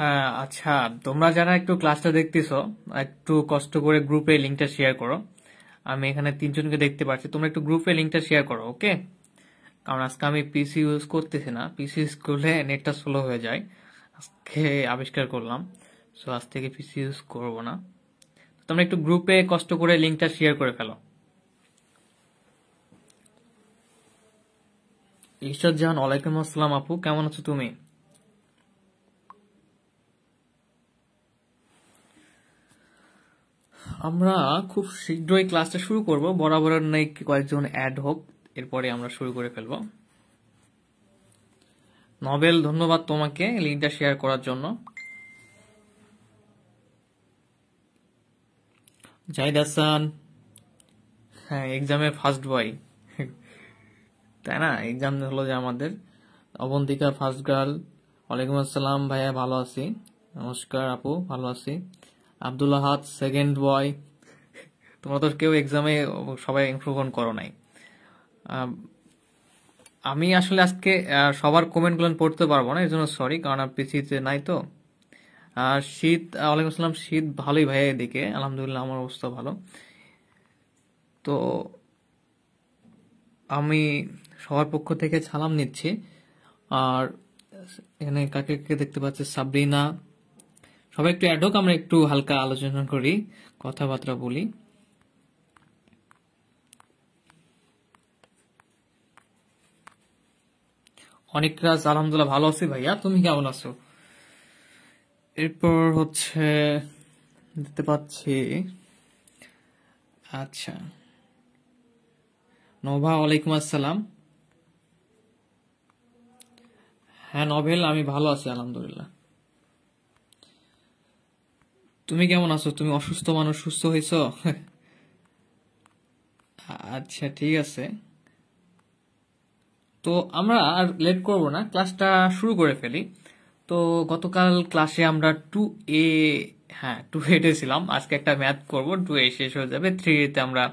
হ্যাঁ আচ্ছা তোমরা যারা একটু ক্লাসটা দেখতেছ একটু কষ্ট করে গ্রুপে লিঙ্কটা শেয়ার করো আমি এখানে তিনজনকে দেখতে পাচ্ছি তোমরা একটু গ্রুপে লিঙ্কটা শেয়ার করো ওকে কারণ আজকে আমি পিসি ইউজ করতেছি না পিসি ইউজ করলে নেটটা স্লো হয়ে যায় আজকে আবিষ্কার করলাম সো আজ থেকে পিসি ইউজ করব না তোমরা একটু গ্রুপে কষ্ট করে লিঙ্কটা শেয়ার করে ফেলো ঈশ্বর জাহান ওয়ালাইকুম আসসালাম আপু কেমন আছো তুমি আমরা খুব শীঘ্রই ক্লাসটা শুরু করব বরাবর নেই কয়েকজন অ্যাড হোক এরপরে আমরা শুরু করে ফেলব নবেল ধন্যবাদ তোমাকে লিঙ্কটা শেয়ার করার জন্য জাহিদ হাসান হ্যাঁ এক্সামের ফার্স্ট বয় তাই না এক্সাম হলো যে আমাদের অবন্তিকা ফার্স্ট গার্ল ওয়ালাইকুম আসসালাম ভাইয়া ভালো আছি নমস্কার আপু ভালো আছি আবদুল্লাহ হাত সেকেন্ড বয় তোমরা তো কেউ এক্সামে সবাই অংশগ্রহণ করো নাই আমি আসলে আজকে সবার কমেন্টগুলো পড়তে পারবো না এর জন্য সরি কারণ পিসিতে নাই তো আর শীত ওয়ালাইকুম আসসালাম শীত ভালোই ভাইয়া এদিকে আলহামদুলিল্লাহ আমার অবস্থা ভালো তো আমি সবার পক্ষ থেকে সালাম নিচ্ছি আর এখানে কাকে কে দেখতে পাচ্ছে সাবরিনা সবাই একটু অ্যাডোক আমরা একটু হালকা আলোচনা করি কথাবার্তা বলি অনেক রাজ আলহামদুলিল্লাহ ভালো আছি ভাইয়া তুমি কেমন আছো এরপর হচ্ছে দেখতে পাচ্ছি আচ্ছা নভা ওয়ালাইকুম আসসালাম হ্যাঁ নভেল আমি ভালো আছি আলহামদুলিল্লাহ তুমি কেমন আছো তুমি অসুস্থ মানুষ সুস্থ হয়েছ আচ্ছা ঠিক আছে তো আমরা আর লেট করব না ক্লাসটা শুরু করে ফেলি তো গতকাল ক্লাসে আমরা টু এ হ্যাঁ টু এটে ছিলাম আজকে একটা ম্যাথ করব টু এ শেষ হয়ে যাবে থ্রি এতে আমরা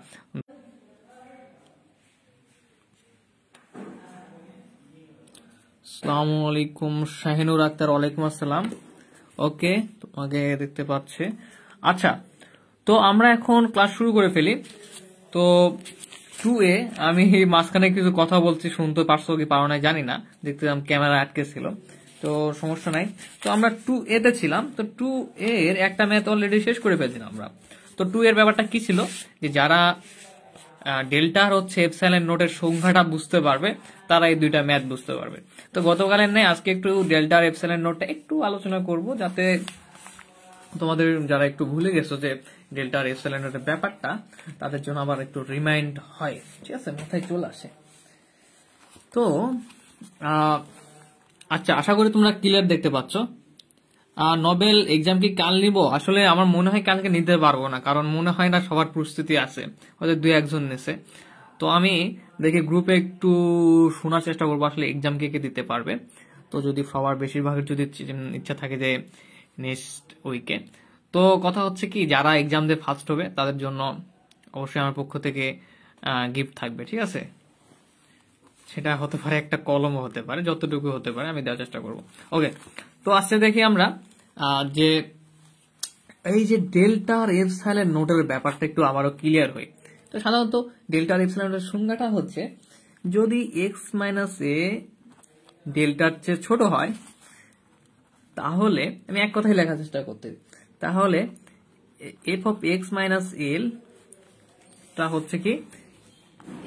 সালামু আলাইকুম শাহিনুর আক্তার ওয়ালাইকুম আসসালাম ওকে তোমাকে দেখতে পাচ্ছে আচ্ছা তো আমরা এখন ক্লাস শুরু করে ফেলি তো টু এ আমি মাঝখানে কিছু কথা বলছি শুনতে পারছো কি পারো না জানি না দেখতেছিলাম ক্যামেরা আটকে ছিল তো সমস্যা নাই তো আমরা টু এতে ছিলাম তো টু এর একটা ম্যাথ অলরেডি শেষ করে ফেলছিলাম আমরা তো টু এর ব্যাপারটা কি ছিল যে যারা ডেল্টার আর হচ্ছে এপসাইলের নোটের সংখ্যাটা বুঝতে পারবে তারা এই দুইটা ম্যাথ বুঝতে পারবে তো গতকালের নেই আজকে একটু ডেল্টা আর এপসাইলের নোটটা একটু আলোচনা করব যাতে তোমাদের যারা একটু ভুলে গেছো যে ডেল্টার আর এপসাইলের নোটের ব্যাপারটা তাদের জন্য আবার একটু রিমাইন্ড হয় ঠিক আছে মাথায় চলে আসে তো আচ্ছা আশা করি তোমরা ক্লিয়ার দেখতে পাচ্ছ নোবেল এক্সাম কি কাল নিব আসলে আমার মনে হয় কালকে নিতে পারবো না কারণ মনে হয় না সবার প্রস্তুতি আছে হয়তো দু একজন নেছে তো আমি দেখি গ্রুপে একটু শোনার চেষ্টা করবো আসলে এক্সাম কে কে দিতে পারবে তো যদি সবার বেশিরভাগের যদি ইচ্ছা থাকে যে নেক্সট উইকে তো কথা হচ্ছে কি যারা এক্সাম দিয়ে ফার্স্ট হবে তাদের জন্য অবশ্যই আমার পক্ষ থেকে গিফট থাকবে ঠিক আছে সেটা হতে পারে একটা কলমও হতে পারে যতটুকু হতে পারে আমি দেওয়ার চেষ্টা করবো ওকে তো আজকে দেখি আমরা যে এই যে ডেল্টা আর এফসাইলের নোটের ব্যাপারটা একটু আবারও ক্লিয়ার হয় তো সাধারণত ডেল্টা আর এফসাইলের সংজ্ঞাটা হচ্ছে যদি এক্স মাইনাস এ ডেল্টার চেয়ে ছোট হয় তাহলে আমি এক কথাই লেখার চেষ্টা করতে তাহলে F of X minus L তা হচ্ছে কি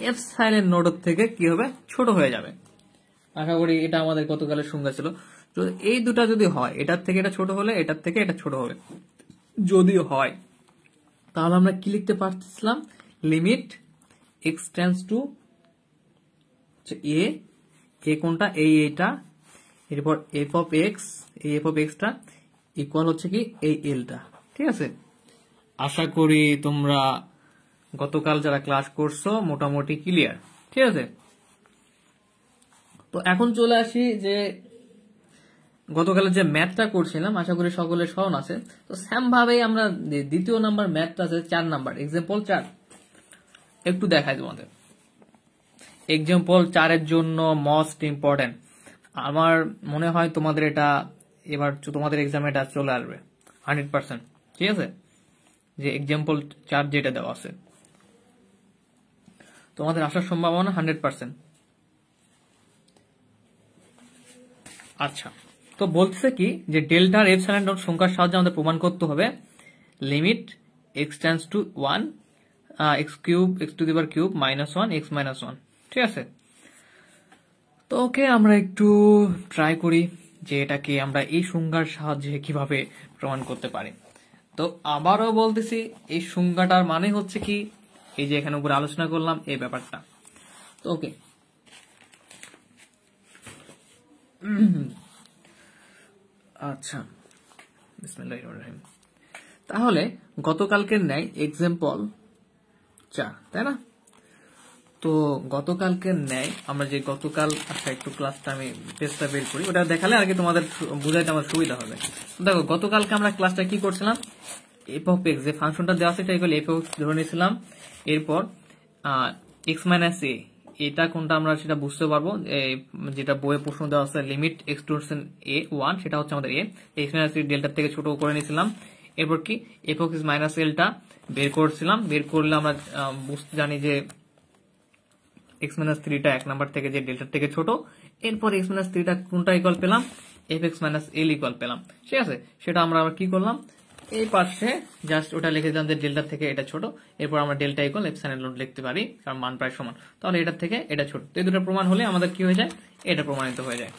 এফ সাইলের নোটের থেকে কি হবে ছোট হয়ে যাবে আশা করি এটা আমাদের গতকালের সংজ্ঞা ছিল তো এই দুটা যদি হয় এটার থেকে এটা ছোট হলে এটার থেকে এটা ছোট হবে যদি হয় তাহলে আমরা কি লিখতে পারছিলাম লিমিট এক্সটেন্স টু এ এ কোনটা এই এটা এরপর এফ অফ এক্স এই এফ অফ এক্সটা ইকুয়াল হচ্ছে কি এই এলটা ঠিক আছে আশা করি তোমরা গতকাল যারা ক্লাস করছো মোটামুটি ক্লিয়ার ঠিক আছে তো এখন চলে আসি যে গতকালের যে ম্যাথটা করছিলাম আশা করি সকলে স্মরণ আছে তো স্যাম ভাবেই আমরা দ্বিতীয় নাম্বার ম্যাথটা আছে চার নাম্বার এক্সাম্পল চার একটু দেখাই তোমাদের এক্সাম্পল চারের জন্য মোস্ট ইম্পর্টেন্ট আমার মনে হয় তোমাদের এটা এবার তোমাদের এক্সামে এটা চলে আসবে হান্ড্রেড পার্সেন্ট ঠিক আছে যে এক্সাম্পল চার যেটা দেওয়া আছে তোমাদের আসার সম্ভাবনা হান্ড্রেড পার্সেন্ট আচ্ছা তো বলতেছে কি যে ডেল্টা এফ সাইন ডট সংখ্যার সাহায্যে আমাদের প্রমাণ করতে হবে limit X tends to one X cube X to দিবার cube minus one X minus one ঠিক আছে তো ওকে আমরা একটু ট্রাই করি যে এটাকে আমরা এই সংজ্ঞার সাহায্যে কিভাবে প্রমাণ করতে পারি তো আবারও বলতেছি এই সংজ্ঞাটার মানে হচ্ছে কি এই যে এখানে উপরে আলোচনা করলাম এই ব্যাপারটা তো ওকে আচ্ছা তাহলে গতকালকের ন্যায় এক্সাম্পল চার তাই না তো গতকালকের ন্যায় আমরা যে গতকাল আচ্ছা একটু ক্লাসটা আমি পেজটা বের করি ওটা দেখালে আগে তোমাদের বুঝাইতে আমার সুবিধা হবে দেখো গতকালকে আমরা ক্লাসটা কি করছিলাম এফ অফ এক্স যে ফাংশনটা দেওয়া আছে এফ অফ ধরে নিয়েছিলাম এরপর এক্স মাইনাস এ এটা কোনটা আমরা সেটা বুঝতে পারবো যেটা বইয়ে প্রশ্ন দেওয়া আছে লিমিট এক্সটেনশন এ ওয়ান সেটা হচ্ছে আমাদের এ এখানে ডেল্টা থেকে ছোট করে নিয়েছিলাম এরপর কি এফ এক্স মাইনাস এলটা বের করছিলাম বের করলে আমরা বুঝতে জানি যে এক্স মাইনাস থ্রিটা এক নাম্বার থেকে যে ডেল্টার থেকে ছোট এরপর এক্স মাইনাস থ্রিটা কোনটা ইকুয়াল পেলাম F X minus L equal পেলাম ঠিক আছে সেটা আমরা আবার কি করলাম এই পাশে জাস্ট ওটা লিখে দিলাম যে ডেল্টার থেকে এটা ছোট এরপর আমরা ডেল্টা ইকল এপসাইন লোড লিখতে পারি কারণ মান প্রায় সমান তাহলে এটার থেকে এটা ছোট তো এই দুটো প্রমাণ হলে আমাদের কি হয়ে যায় এটা প্রমাণিত হয়ে যায়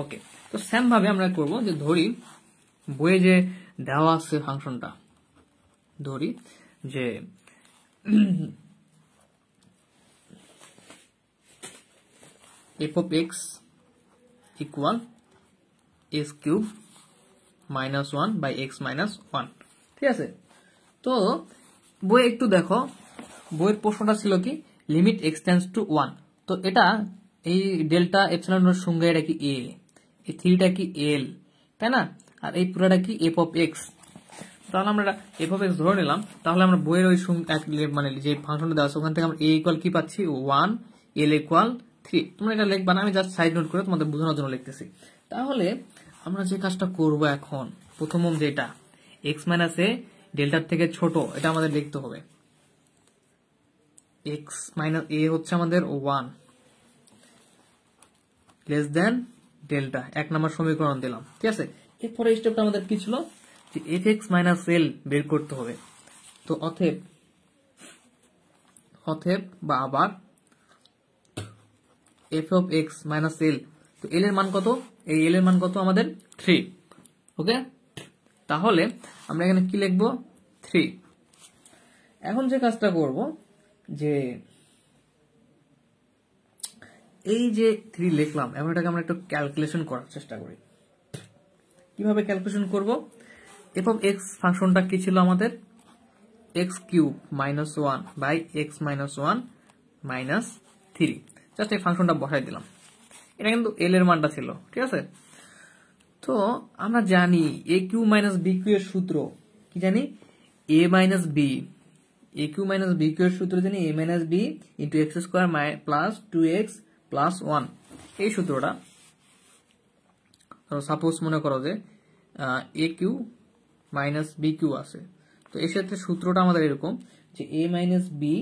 ওকে তো সেম ভাবে আমরা করব যে ধরি বইয়ে যে দেওয়া আছে ফাংশনটা ধরি যে F of x equal S cube minus one by X minus one ঠিক আছে তো বই একটু দেখো বইয়ের প্রশ্নটা ছিল কি লিমিট এক্সটেন্স টু ওয়ান তো এটা এই ডেল্টা এপসিলনের সঙ্গে এটা কি এ এই থ্রিটা কি এল তাই না আর এই পুরোটা কি এফ অফ এক্স তাহলে আমরা এফ অফ এক্স ধরে নিলাম তাহলে আমরা বইয়ের ওই মানে যে ফাংশনটা দেওয়া আছে ওখান থেকে আমরা এ ইকুয়াল কি পাচ্ছি ওয়ান এল ইকুয়াল থ্রি তোমরা এটা লিখবা না আমি জাস্ট সাইড নোট করে তোমাদের বোঝানোর জন্য লিখতেছি তাহলে আমরা যে কাজটা করব এখন প্রথম যেটা এক্স মাইনাস এ ডেল্টার থেকে ছোট এটা আমাদের লিখতে হবে এক্স মাইনাস এ হচ্ছে আমাদের ওয়ান লেস দেন ডেল্টা এক নম্বর সমীকরণ দিলাম ঠিক আছে এরপরে স্টেপটা আমাদের কি ছিল যে এফ এক্স মাইনাস এল বের করতে হবে তো অথেব অথেব বা আবার F of X minus L তো এল এর মান কত এই এল এর মান কত আমাদের থ্রি ওকে তাহলে আমরা এখানে কি লিখবো থ্রি এখন যে কাজটা করব যে এই যে থ্রি লিখলাম এখন এটাকে আমরা একটু ক্যালকুলেশন করার চেষ্টা করি কিভাবে ক্যালকুলেশন করব এফ অফ এক্স ফাংশনটা কি ছিল আমাদের X cube minus one by X minus one minus three just এই ফাংশনটা বসাই দিলাম এটা কিন্তু এল এর মানটা ছিল ঠিক আছে তো আমরা জানি A cube minus B cube এর সূত্র কি জানি A minus B A cube minus B cube এর সূত্র জানি A minus B into X square plus two x plus one এই সূত্রটা সাপোজ মনে করো যে A cube minus B cube আছে তো এই ক্ষেত্রে সূত্রটা আমাদের এরকম যে A minus B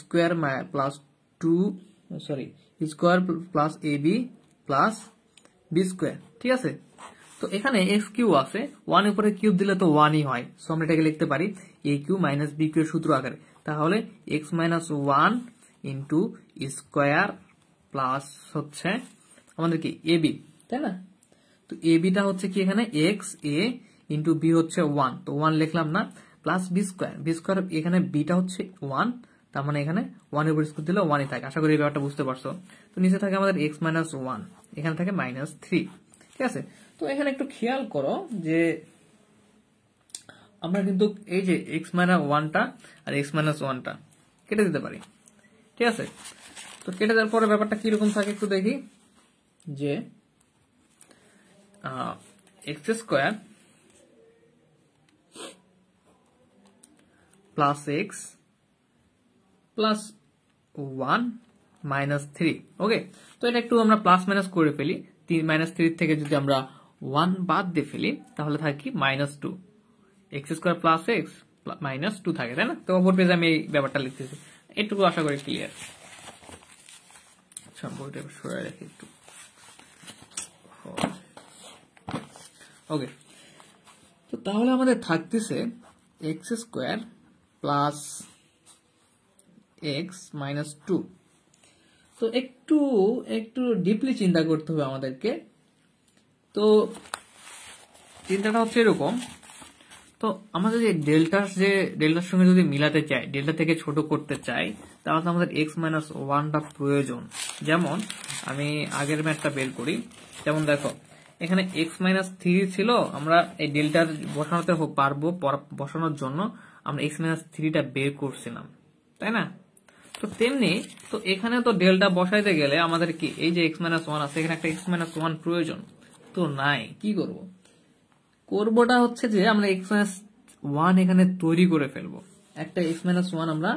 square plus two sorry square plus A B plus B square ঠিক আছে তো এখানে এক্স কিউ আছে ওয়ান উপরে কিউব দিলে তো ওয়ানই হয় সো আমরা এটাকে লিখতে পারি A cube minus B cube সূত্র আকারে তাহলে X minus one into square plus হচ্ছে আমাদের কি এ বি তাই না তো এ বিটা হচ্ছে কি এখানে এক্স এ ইন্টু বি হচ্ছে ওয়ান তো ওয়ান লিখলাম না plus B square B square এখানে বিটা হচ্ছে ওয়ান তার মানে এখানে ওয়ান উপর স্কোয়ার দিলে ওয়ানই থাকে আশা করি এই ব্যাপারটা বুঝতে পারছো তো নিচে থাকে আমাদের এক্স মাইনাস ওয়ান এখানে থাকে মাইনাস থ্রি ঠিক আছে তো এখানে একটু খেয়াল করো যে আমরা কিন্তু এই যে এক্স মাইনাস ওয়ানটা আর এক্স মাইনাস ওয়ানটা কেটে দিতে পারি ঠিক আছে তো কেটে দেওয়ার পরে ব্যাপারটা কিরকম থাকে একটু দেখি যে X square plus X plus one minus three okay তো এটা একটু আমরা প্লাস মাইনাস করে ফেলি তিন মাইনাস থ্রির থেকে যদি আমরা ওয়ান বাদ দিয়ে ফেলি তাহলে থাকি minus two X square plus x minus two থাকে তাই না তো অপর পেজে আমি এই ব্যাপারটা লিখতেছি এটুকু আশা করি ক্লিয়ার আচ্ছা, সম্পর্কটা একটু ওকে তো তাহলে আমাদের থাকতেছে X square plus x minus two তো একটু একটু ডিপলি চিন্তা করতে হবে আমাদেরকে তো চিন্তাটা হচ্ছে এরকম তো আমাদের যে ডেল্টার যে ডেল্টার সঙ্গে যদি মিলাতে চাই ডেল্টা থেকে ছোট করতে চাই তাহলে আমাদের এক্স মাইনাস ওয়ানটা প্রয়োজন যেমন আমি আগের ম্যাটটা বের করি যেমন দেখো এখানে এক্স মাইনাস থ্রি ছিল আমরা এই ডেল্টার বসানোতে পারবো বসানোর জন্য আমরা এক্স মাইনাস থ্রিটা বের করছিলাম তাই না তো তেমনি তো এখানে তো ডেলটা বসাইতে গেলে আমাদের কি এই যে এক্স মাইনাস ওয়ান আছে এখানে একটা এক্স মাইনাস ওয়ান প্রয়োজন তো নাই কি করব করবোটা হচ্ছে যে আমরা এক্স মাইনাস ওয়ান এখানে তৈরি করে ফেলবো একটা এক্স মাইনাস ওয়ান আমরা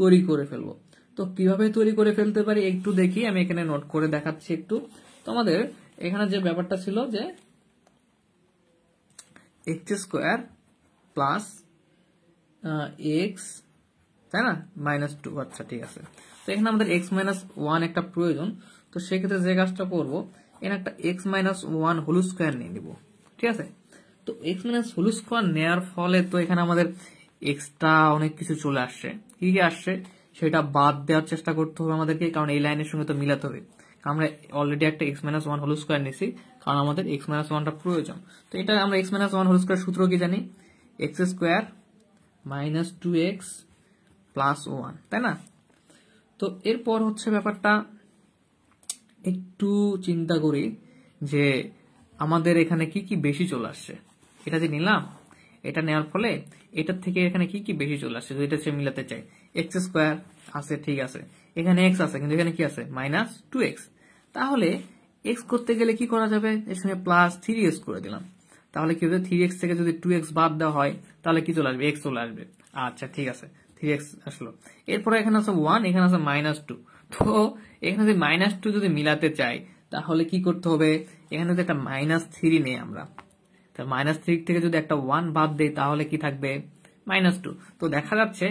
তৈরি করে ফেলবো তো কিভাবে তৈরি করে ফেলতে পারি একটু দেখি আমি এখানে নোট করে দেখাচ্ছি একটু তো আমাদের এখানে যে ব্যাপারটা ছিল যে এক্স স্কোয়ার প্লাস এক্স তাই না মাইনাস টু আচ্ছা ঠিক আছে তো এখানে আমাদের এক্স মাইনাস ওয়ান একটা প্রয়োজন তো সেক্ষেত্রে যে কাজটা করবো এখানে একটা X minus one whole square নিয়ে নিব ঠিক আছে তো এক্স মাইনাস হোল স্কোয়ার নেওয়ার ফলে তো এখানে আমাদের এক্সট্রা অনেক কিছু চলে আসছে কি কি আসছে সেটা বাদ দেওয়ার চেষ্টা করতে হবে আমাদেরকে কারণ এই লাইনের সঙ্গে তো মিলাতে হবে আমরা অলরেডি একটা X minus one whole square নিয়েছি কারণ আমাদের এক্স মাইনাস ওয়ানটা প্রয়োজন তো এটা আমরা X minus one whole square সূত্র কি জানি X square minus two x plus one তাই না তো এরপর হচ্ছে ব্যাপারটা একটু চিন্তা করি যে আমাদের এখানে কি কি বেশি চলে আসছে এটা যে নিলাম এটা নেওয়ার ফলে এটার থেকে এখানে কি কি বেশি চলে আসছে যদি এটা সে মিলাতে চাই এক্স স্কোয়ার আছে ঠিক আছে এখানে এক্স আছে কিন্তু এখানে কি আছে মাইনাস টু এক্স তাহলে এক্স করতে গেলে কি করা যাবে এর সঙ্গে প্লাস থ্রি এক্স করে দিলাম তাহলে কি হবে থ্রি এক্স থেকে যদি টু এক্স বাদ দেওয়া হয় তাহলে কি চলে আসবে এক্স চলে আসবে আচ্ছা ঠিক আছে থ্রি এক্স আসলো এরপরে এখানে আছে ওয়ান এখানে আছে মাইনাস টু তো এখানে যদি মাইনাস টু যদি মিলাতে চাই তাহলে কি করতে হবে এখানে যদি একটা মাইনাস থ্রি নেই আমরা তো মাইনাস থ্রি থেকে যদি একটা ওয়ান বাদ দেয় তাহলে কি থাকবে মাইনাস টু তো দেখা যাচ্ছে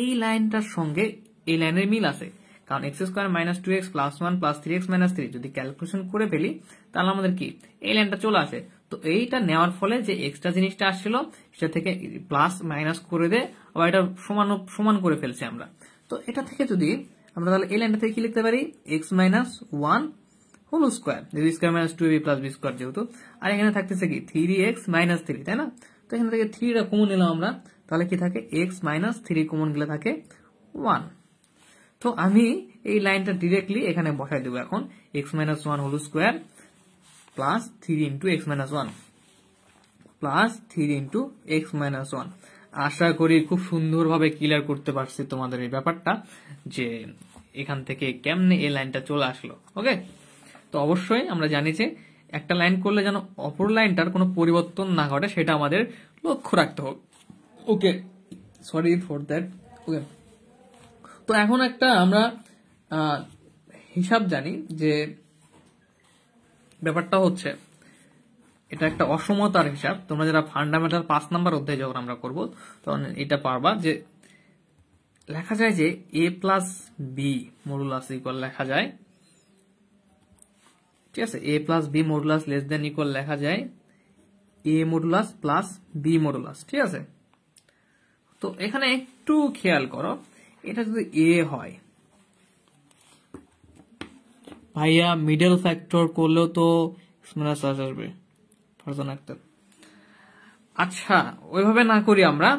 এই লাইনটার সঙ্গে এই লাইনের মিল আছে কারণ X square minus two x plus one plus three X minus three যদি ক্যালকুলেশন করে ফেলি তাহলে আমাদের কি এই লাইনটা চলে আসে তো এইটা নেওয়ার ফলে যে এক্সট্রা জিনিসটা আসছিল সেটা থেকে প্লাস মাইনাস করে দেয় এটা সমান সমান করে ফেলছি আমরা তো এটা থেকে যদি আমরা তাহলে এই লাইনটা থেকে কি লিখতে পারি X minus one whole square যদি square minus two B plus B square যেহেতু আর এখানে থাকতেছে কি থ্রি এক্স মাইনাস থ্রি তাই না তো এখান থেকে থ্রিটা কমন নিলাম আমরা তাহলে কি থাকে এক্স মাইনাস থ্রি কমন গেলে থাকে ওয়ান তো আমি এই লাইনটা ডিরেক্টলি এখানে বসাই দেবো এখন X minus one whole square plus three into X minus one plus three into X minus one আশা করি খুব সুন্দরভাবে ক্লিয়ার করতে পারছি তোমাদের এই ব্যাপারটা যে এখান থেকে কেমনে এই লাইনটা চলে আসলো ওকে তো অবশ্যই আমরা জানি যে একটা লাইন করলে যেন অপর লাইনটার কোনো পরিবর্তন না ঘটে সেটা আমাদের লক্ষ্য রাখতে হোক okay sorry for that okay তো এখন একটা আমরা হিসাব জানি যে ব্যাপারটা হচ্ছে এটা একটা অসমতার হিসাব তোমরা যারা ফান্ডামেন্টাল পাঁচ নাম্বার অধ্যায় যখন আমরা করবো তখন এটা পারবা যে লেখা যায় যে A plus B modulus equal লেখা যায় ঠিক আছে A plus B modulus less than equal লেখা যায় A modulus plus B modulus ঠিক আছে তো এখানে একটু খেয়াল করো এটা যদি এ হয় ভাইয়া মিডল ফ্যাক্টর করলেও তো আসবে ফারজানা আক্তার আচ্ছা ওইভাবে না করি আমরা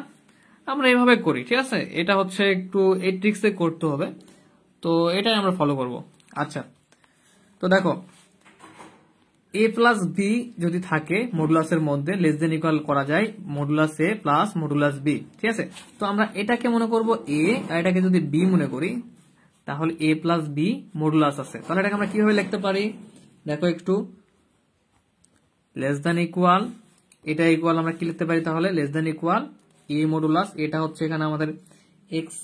আমরা এইভাবে করি ঠিক আছে এটা হচ্ছে একটু এই ট্রিক্সে করতে হবে তো এটাই আমরা ফলো করব আচ্ছা তো দেখো এ প্লাস বি যদি থাকে মডুলাসের মধ্যে লেস দেন ইকুয়াল করা যায় modulus A plus modulus B ঠিক আছে তো আমরা এটাকে মনে করব এ আর এটাকে যদি বি মনে করি তাহলে এ প্লাস বি মডুলাস আছে তাহলে এটাকে আমরা কিভাবে লিখতে পারি দেখো একটু লেস দ্যান ইকুয়াল এটা ইকুয়াল আমরা কি লিখতে পারি তাহলে less than equal A modulus এটা হচ্ছে এখানে আমাদের X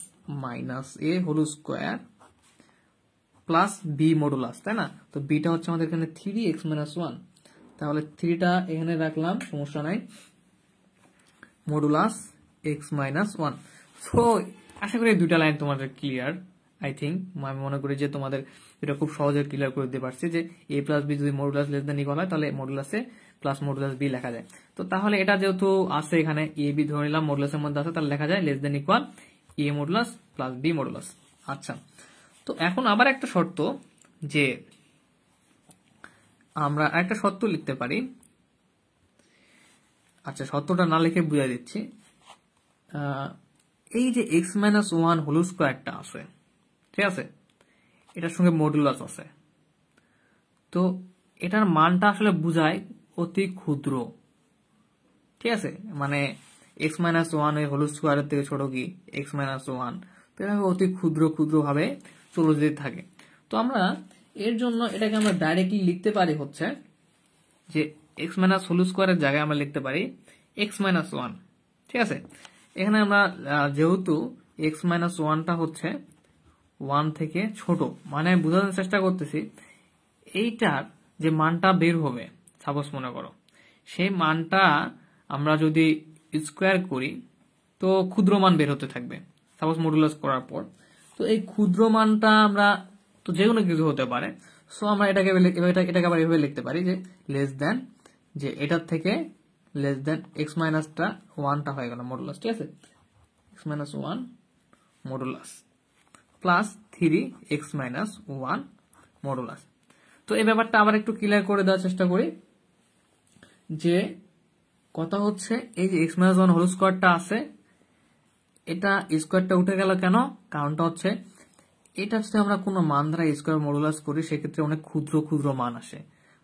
minus A whole square plus B modulus তাই না তো বিটা হচ্ছে আমাদের এখানে থ্রি এক্স মাইনাস ওয়ান তাহলে থ্রিটা এখানে রাখলাম সমস্যা নাই modulus X minus one so আশা করি দুইটা লাইন তোমাদের ক্লিয়ার আই থিঙ্ক আমি মনে করি যে তোমাদের এটা খুব সহজে ক্লিয়ার করে দিতে পারছি যে এ প্লাস বি যদি মডুলাস লেস দেন ইকুয়াল হয় তাহলে মডুলাসে প্লাস মডুলাস বি লেখা যায় তো তাহলে এটা যেহেতু আছে এখানে এ বি ধরে নিলাম মডুলাসের মধ্যে আছে তাহলে লেখা যায় less than equal A modulus plus B modulus আচ্ছা তো এখন আবার একটা শর্ত যে আমরা একটা শর্ত লিখতে পারি আচ্ছা শর্তটা না লিখে বুঝিয়ে দিচ্ছি এই যে এক্স মাইনাস ওয়ান হোল স্কোয়ারটা আছে ঠিক আছে এটার সঙ্গে মডুলাস আছে তো এটার মানটা আসলে বুঝায় অতি ক্ষুদ্র ঠিক আছে মানে এক্স মাইনাস ওয়ান ওই হলুদ স্কোয়ারের থেকে ছোট কি এক্স মাইনাস ওয়ান তো অতি ক্ষুদ্র ক্ষুদ্রভাবে চলে যেতে থাকে তো আমরা এর জন্য এটাকে আমরা ডাইরেক্টলি লিখতে পারি হচ্ছে যে এক্স মাইনাস হলু স্কোয়ারের জায়গায় আমরা লিখতে পারি এক্স মাইনাস ওয়ান ঠিক আছে এখানে আমরা যেহেতু এক্স মাইনাস ওয়ানটা হচ্ছে ওয়ান থেকে ছোট মানে আমি বোঝানোর চেষ্টা করতেছি এইটার যে মানটা বের হবে সাপোজ মনে করো সেই মানটা আমরা যদি স্কোয়ার করি তো ক্ষুদ্র মান বের হতে থাকবে সাপোজ মডুলাস করার পর তো এই ক্ষুদ্র মানটা আমরা তো যে কোনো কিছু হতে পারে সো আমরা এটাকে এটাকে আবার এভাবে লিখতে পারি যে লেস দেন যে এটার থেকে লেস দেন এক্স মাইনাসটা ওয়ানটা হয়ে গেল মডুলাস ঠিক আছে X minus one modulus plus three X minus one modulus তো এই ব্যাপারটা আবার একটু ক্লিয়ার করে দেওয়ার চেষ্টা করি যে কথা হচ্ছে এই যে এক্স মাইনাস ওয়ান হোল স্কোয়ারটা আছে এটা স্কোয়ারটা উঠে গেল কেন কারণটা হচ্ছে এটা যদি আমরা কোনো মান দ্বারা স্কোয়ার মডুলাস করি সেক্ষেত্রে অনেক ক্ষুদ্র ক্ষুদ্র মান আসে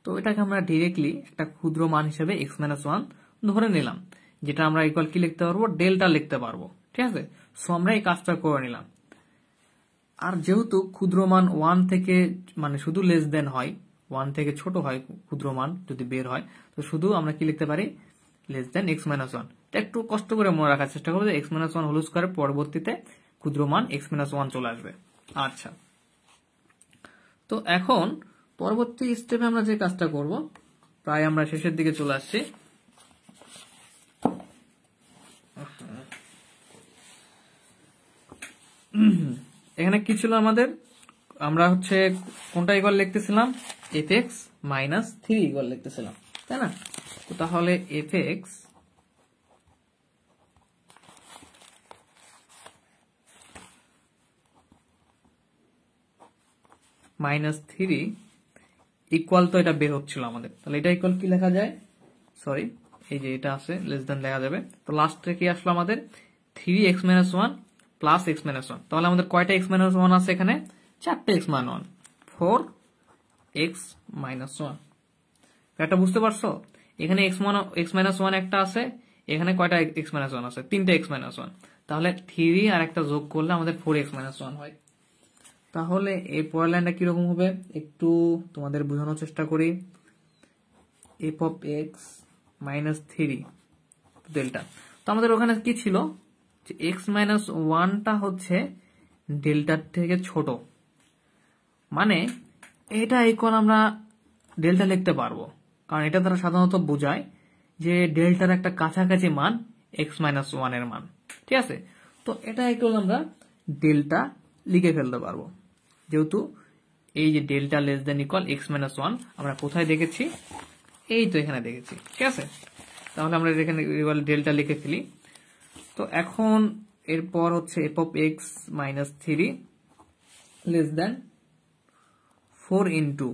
তো এটাকে আমরা ডিরেক্টলি একটা ক্ষুদ্র মান হিসেবে এক্স মাইনাস ওয়ান ধরে নিলাম যেটা আমরা ইকুয়াল কি লিখতে পারবো ডেল্টা লিখতে পারবো ঠিক আছে সো আমরা এই কাজটা করে নিলাম আর যেহেতু ক্ষুদ্রমান ওয়ান থেকে মানে শুধু লেস দেন হয় ওয়ান থেকে ছোট হয় ক্ষুদ্রমান যদি বের হয় তো শুধু আমরা কি লিখতে পারি less than X minus one একটু কষ্ট করে মনে রাখার চেষ্টা করবো যে X minus one whole square পরবর্তীতে ক্ষুদ্রমান এক্স মাইনাস ওয়ান চলে আসবে আচ্ছা তো এখন পরবর্তী স্টেপে আমরা যে কাজটা করব প্রায় আমরা শেষের দিকে চলে আসছি হম hmm এখানে কি ছিল আমাদের আমরা হচ্ছে কোনটা ইকুয়াল লিখতেছিলাম F X minus three equal লিখতেছিলাম তাই না তো তাহলে F X minus three equal তো এটা বের হচ্ছিল আমাদের তাহলে এটা ইকুয়াল কি লেখা যায় সরি এই যে এটা আছে লেস দেন লেখা যাবে তো লাস্টে কি আসলো আমাদের three X minus one plus x minus one তাহলে আমাদের কয়টা এক্স মাইনাস ওয়ান আছে এখানে চারটে এক্স মান one four X minus one একটা বুঝতে পারছো এখানে এক্স মান এক্স মাইনাস ওয়ান একটা আছে এখানে কয়টা এক্স মাইনাস ওয়ান আছে তিনটা এক্স মাইনাস ওয়ান তাহলে থ্রি আর একটা যোগ করলে আমাদের ফোর এক্স মাইনাস ওয়ান হয় তাহলে এই পরের লাইনটা কিরকম হবে একটু তোমাদের বোঝানোর চেষ্টা করি F of X minus three delta তো আমাদের ওখানে কি ছিল যে এক্স মাইনাস ওয়ানটা হচ্ছে ডেল্টার থেকে ছোট মানে এটা ইকুয়াল আমরা ডেল্টা লিখতে পারবো কারণ এটা তারা সাধারণত বোঝায় যে ডেল্টার একটা কাছাকাছি মান এক্স মাইনাস ওয়ানের মান ঠিক আছে তো এটা ইকুয়াল আমরা ডেল্টা লিখে ফেলতে পারবো যেহেতু এই যে delta less than equal X minus one আমরা কোথায় দেখেছি এই তো এখানে দেখেছি ঠিক আছে তাহলে আমরা এখানে ডেল্টা লিখে ফেলি তো এখন এরপর হচ্ছে F of X minus three less than four into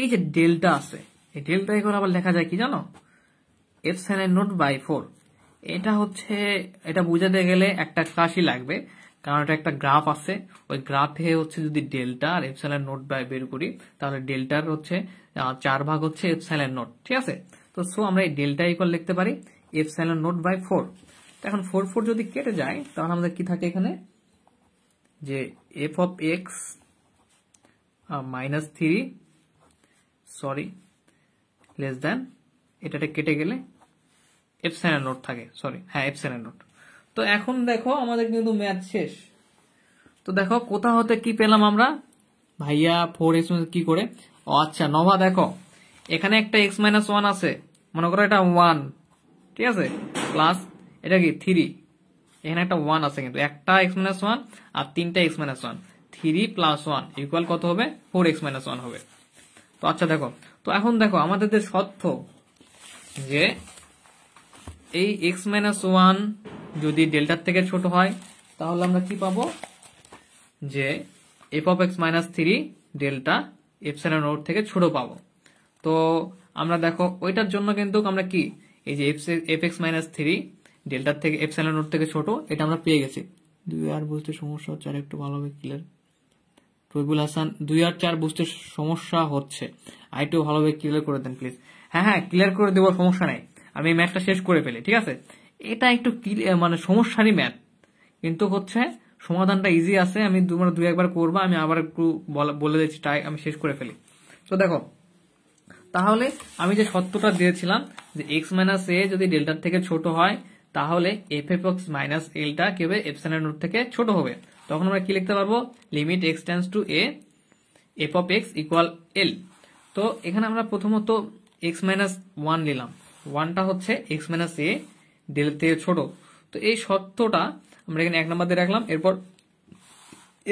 এই যে ডেল্টা আছে এই ডেল্টা এখন আবার লেখা যায় কি জানো এফ সাইনের নোট বাই ফোর এটা হচ্ছে এটা বোঝাতে গেলে একটা ক্লাসই লাগবে কারণ এটা একটা গ্রাফ আছে ওই গ্রাফে হচ্ছে যদি ডেল্টা আর এফসাইলের নোট বাই বের করি তাহলে ডেল্টার হচ্ছে চার ভাগ হচ্ছে এফ এফসাইলের নোট ঠিক আছে তো সো আমরা এই ডেল্টা ইকুয়াল লিখতে পারি F epsilon nought by four এখন ফোর ফোর যদি কেটে যায় তাহলে আমাদের কি থাকে এখানে যে F of X minus three sorry less than এটাটা কেটে গেলে এফসাইনের নোট থাকে সরি হ্যাঁ এফ এফসাইনের নোট তো এখন দেখো আমাদের কিন্তু ম্যাচ শেষ তো দেখো কোথা হতে কি পেলাম আমরা ভাইয়া ফোর এক্স কি করে ও আচ্ছা নভা দেখো এখানে একটা এক্স মাইনাস ওয়ান আছে মনে করো এটা ওয়ান ঠিক আছে প্লাস এটা কি থ্রি এখানে একটা ওয়ান আছে কিন্তু একটা এক্স মাইনাস ওয়ান আর তিনটা X minus one three plus one equal কত হবে ফোর এক্স মাইনাস ওয়ান হবে তো আচ্ছা দেখো তো এখন দেখো আমাদের যে সত্য যে এই এক্স মাইনাস ওয়ান যদি ডেল্টার থেকে ছোট হয় তাহলে আমরা কি পাবো যে F of X minus three delta epsilon রোড থেকে ছোট পাবো তো আমরা দেখো ওইটার জন্য কিন্তু আমরা কি এই যে এফ এক্স মাইনাস থ্রি ডেল্টার থেকে এপসাইলন নোট থেকে ছোট এটা আমরা পেয়ে গেছি দুই আর বুঝতে সমস্যা হচ্ছে আর একটু ভালোভাবে ক্লিয়ার রবিবুল হাসান দুই আর চার বুঝতে সমস্যা হচ্ছে আর একটু ভালোভাবে ক্লিয়ার করে দেন প্লিজ হ্যাঁ হ্যাঁ ক্লিয়ার করে দেওয়ার সমস্যা নাই আমি এই ম্যাথটা শেষ করে ফেলি ঠিক আছে এটা একটু মানে সমস্যারই ম্যাথ কিন্তু হচ্ছে সমাধানটা ইজি আছে আমি তোমার মানে দুই একবার করবো আমি আবার একটু বলে দিচ্ছি তাই আমি শেষ করে ফেলি তো দেখো তাহলে আমি যে সত্যটা দিয়েছিলাম যে এক্স মাইনাস এ যদি ডেল্টার থেকে ছোট হয় তাহলে এফ এফ এক্স মাইনাস এলটা কি হবে এপসাইলের রুট থেকে ছোট হবে তখন আমরা কি লিখতে পারবো limit X tends to A F of x equal L তো এখানে আমরা প্রথমত এক্স মাইনাস ওয়ান নিলাম ওয়ানটা হচ্ছে এক্স মাইনাস এ ডেল থেকে ছোট তো এই সত্যটা আমরা এখানে এক নাম্বার দিয়ে রাখলাম এরপর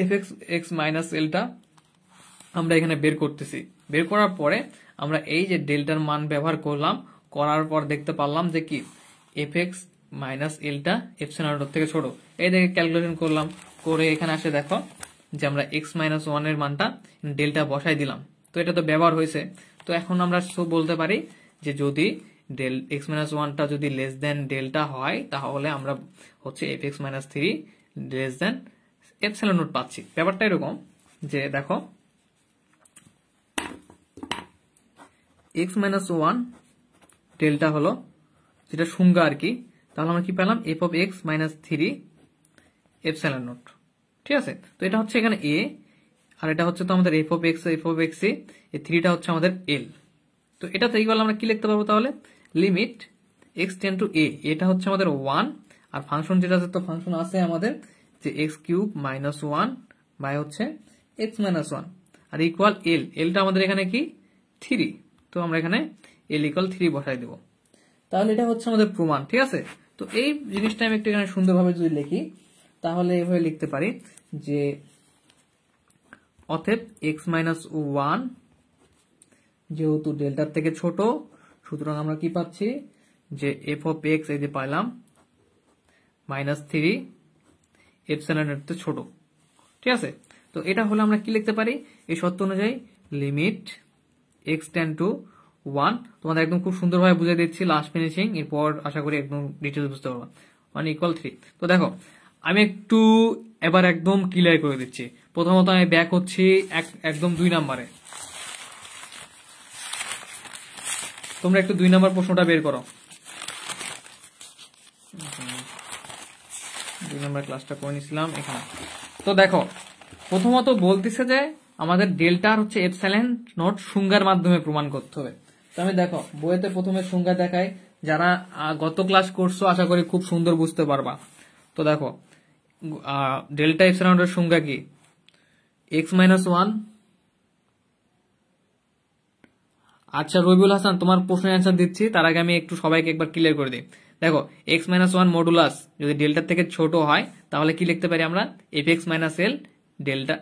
এফ এক্স এক্স মাইনাস এলটা আমরা এখানে বের করতেছি বের করার পরে আমরা এই যে ডেল্টার মান ব্যবহার করলাম করার পর দেখতে পারলাম যে কি এফ এক্স মাইনাস এলটা এপসিলন থেকে ছোট এই দেখে ক্যালকুলেশন করলাম করে এখানে আসে দেখো যে আমরা এক্স মাইনাস ওয়ানের মানটা ডেলটা বসাই দিলাম তো এটা তো ব্যবহার হয়েছে তো এখন আমরা সো বলতে পারি যে যদি ডেল এক্স মাইনাস ওয়ানটা যদি লেস দেন ডেলটা হয় তাহলে আমরা হচ্ছে F X minus three less than epsilon nought পাচ্ছি ব্যাপারটা এরকম যে দেখো এক্স মাইনাস ওয়ান ডেলটা হলো যেটা সুঙ্গা আর কি তাহলে আমরা কি পেলাম F of X minus three epsilon nought ঠিক আছে তো এটা হচ্ছে এখানে এ আর এটা হচ্ছে তো আমাদের F of x F of X থ্রিটা হচ্ছে আমাদের এল তো এটা তৈরি করলে আমরা কি লিখতে পারবো তাহলে limit X tends to A এটা হচ্ছে আমাদের ওয়ান আর ফাংশন যেটা আছে তো ফাংশন আছে আমাদের যে X cube minus one by হচ্ছে এক্স মাইনাস ওয়ান আর ইকুয়াল এল এলটা আমাদের এখানে কি থ্রি তো আমরা এখানে এল ইকুয়াল থ্রি বসাই দেব তাহলে এটা হচ্ছে আমাদের প্রমাণ ঠিক আছে তো এই জিনিসটা আমি একটু এখানে সুন্দরভাবে যদি লিখি তাহলে এভাবে লিখতে পারি যে অতএব এক্স মাইনাস ওয়ান যেহেতু ডেল্টার থেকে ছোট সুতরাং আমরা কি পাচ্ছি যে এফ অফ এক্স এই যে পাইলাম মাইনাস থ্রি এফসেলানের তো ছোট ঠিক আছে তো এটা হলে আমরা কি লিখতে পারি এই সত্য অনুযায়ী limit X tends to one তোমাদের একদম খুব সুন্দরভাবে বুঝে দিচ্ছি লাস্ট ফিনিশিং এরপর আশা করি একদম ডিটেলস বুঝতে পারবো ওয়ান ইকুয়াল থ্রি তো দেখো আমি একটু এবার একদম ক্লিয়ার করে দিচ্ছি প্রথমত আমি ব্যাক হচ্ছি একদম দুই নাম্বারে তোমরা একটু দুই নাম্বার প্রশ্নটা বের করো দুই নাম্বার ক্লাসটা করে নিয়েছিলাম এখানে তো দেখো প্রথমত বলতেছে যে আমাদের ডেল্টার হচ্ছে এপসাইলেন নট সুঙ্গার মাধ্যমে প্রমাণ করতে হবে আমি দেখো বইয়েতে প্রথমে সংজ্ঞা দেখায় যারা গত ক্লাস করছো আশা করি খুব সুন্দর বুঝতে পারবা তো দেখো ডেল্টা এর সংজ্ঞা কি এক্স মাইনাস ওয়ান আচ্ছা রবিউল হাসান তোমার প্রশ্নের অ্যান্সার দিচ্ছি তার আগে আমি একটু সবাইকে একবার ক্লিয়ার করে দিই দেখো এক্স মাইনাস ওয়ান মডুলাস যদি ডেল্টার থেকে ছোট হয় তাহলে কি লিখতে পারি আমরা F X minus L delta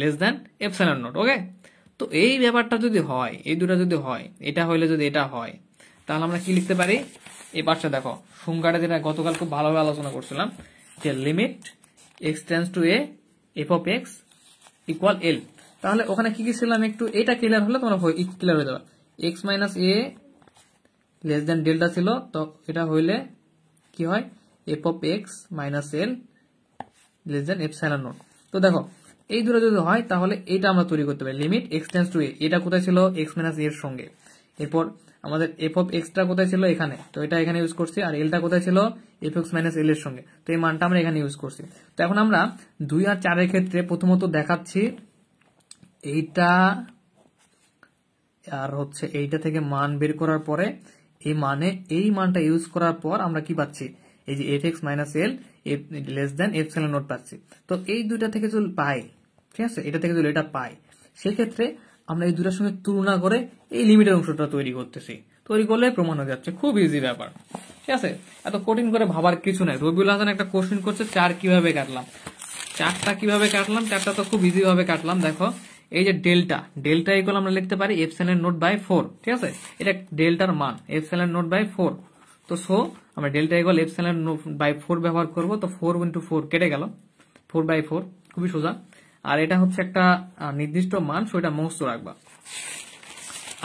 less than F nought okay তো এই ব্যাপারটা যদি হয় এই দুটা যদি হয় এটা হইলে যদি এটা হয় তাহলে আমরা কি লিখতে পারি এই পাশটা দেখো সংখ্যাটা যেটা গতকাল খুব ভালোভাবে আলোচনা করছিলাম যে limit X to A F of x equal L তাহলে ওখানে কি কি ছিলাম একটু এটা ক্লিয়ার হলে তোমরা ক্লিয়ার হয়ে যাবে X minus A less than delta ছিল তো এটা হইলে কি হয় F of X minus L less than epsilon nought তো দেখো এই দুটো যদি হয় তাহলে এটা আমরা তৈরি করতে পারি limit X tends to A এটা কোথায় ছিল এক্স মাইনাস এর সঙ্গে এরপর আমাদের এফ অফ এক্সটা কোথায় ছিল এখানে তো এটা এখানে ইউজ করছি আর এলটা কোথায় ছিল এফ এক্স মাইনাস এল এর সঙ্গে তো এই মানটা আমরা এখানে ইউজ করছি তো এখন আমরা দুই আর চারের ক্ষেত্রে প্রথমত দেখাচ্ছি এইটা আর হচ্ছে এইটা থেকে মান বের করার পরে এই মানে এই মানটা ইউজ করার পর আমরা কি পাচ্ছি এই যে F X minus L less than epsilon nought পাচ্ছি তো এই দুইটা থেকে চল পাই ঠিক আছে এটা থেকে চল এটা পাই সেক্ষেত্রে আমরা এই দুটার সঙ্গে তুলনা করে এই লিমিটের অংশটা তৈরি করতেছি তৈরি করলে প্রমাণ হয়ে যাচ্ছে খুব ইজি ব্যাপার ঠিক আছে এত কঠিন করে ভাবার কিছু নাই রবিউল হাসান একটা কোশ্চেন করছে চার কিভাবে কাটলাম চারটা কিভাবে কাটলাম চারটা তো খুব ইজি ভাবে কাটলাম দেখো এই যে ডেল্টা ডেল্টা ইকুয়াল আমরা লিখতে পারি এফসেলের নোট বাই ফোর ঠিক আছে এটা ডেল্টার মান এফসেলের নোট বাই ফোর তো সো আমরা delta equal epsilon by four ব্যবহার করবো তো ফোর ইন্টু ফোর কেটে গেল ফোর বাই ফোর খুবই সোজা আর এটা হচ্ছে একটা নির্দিষ্ট মান সেটা মুখস্থ রাখবা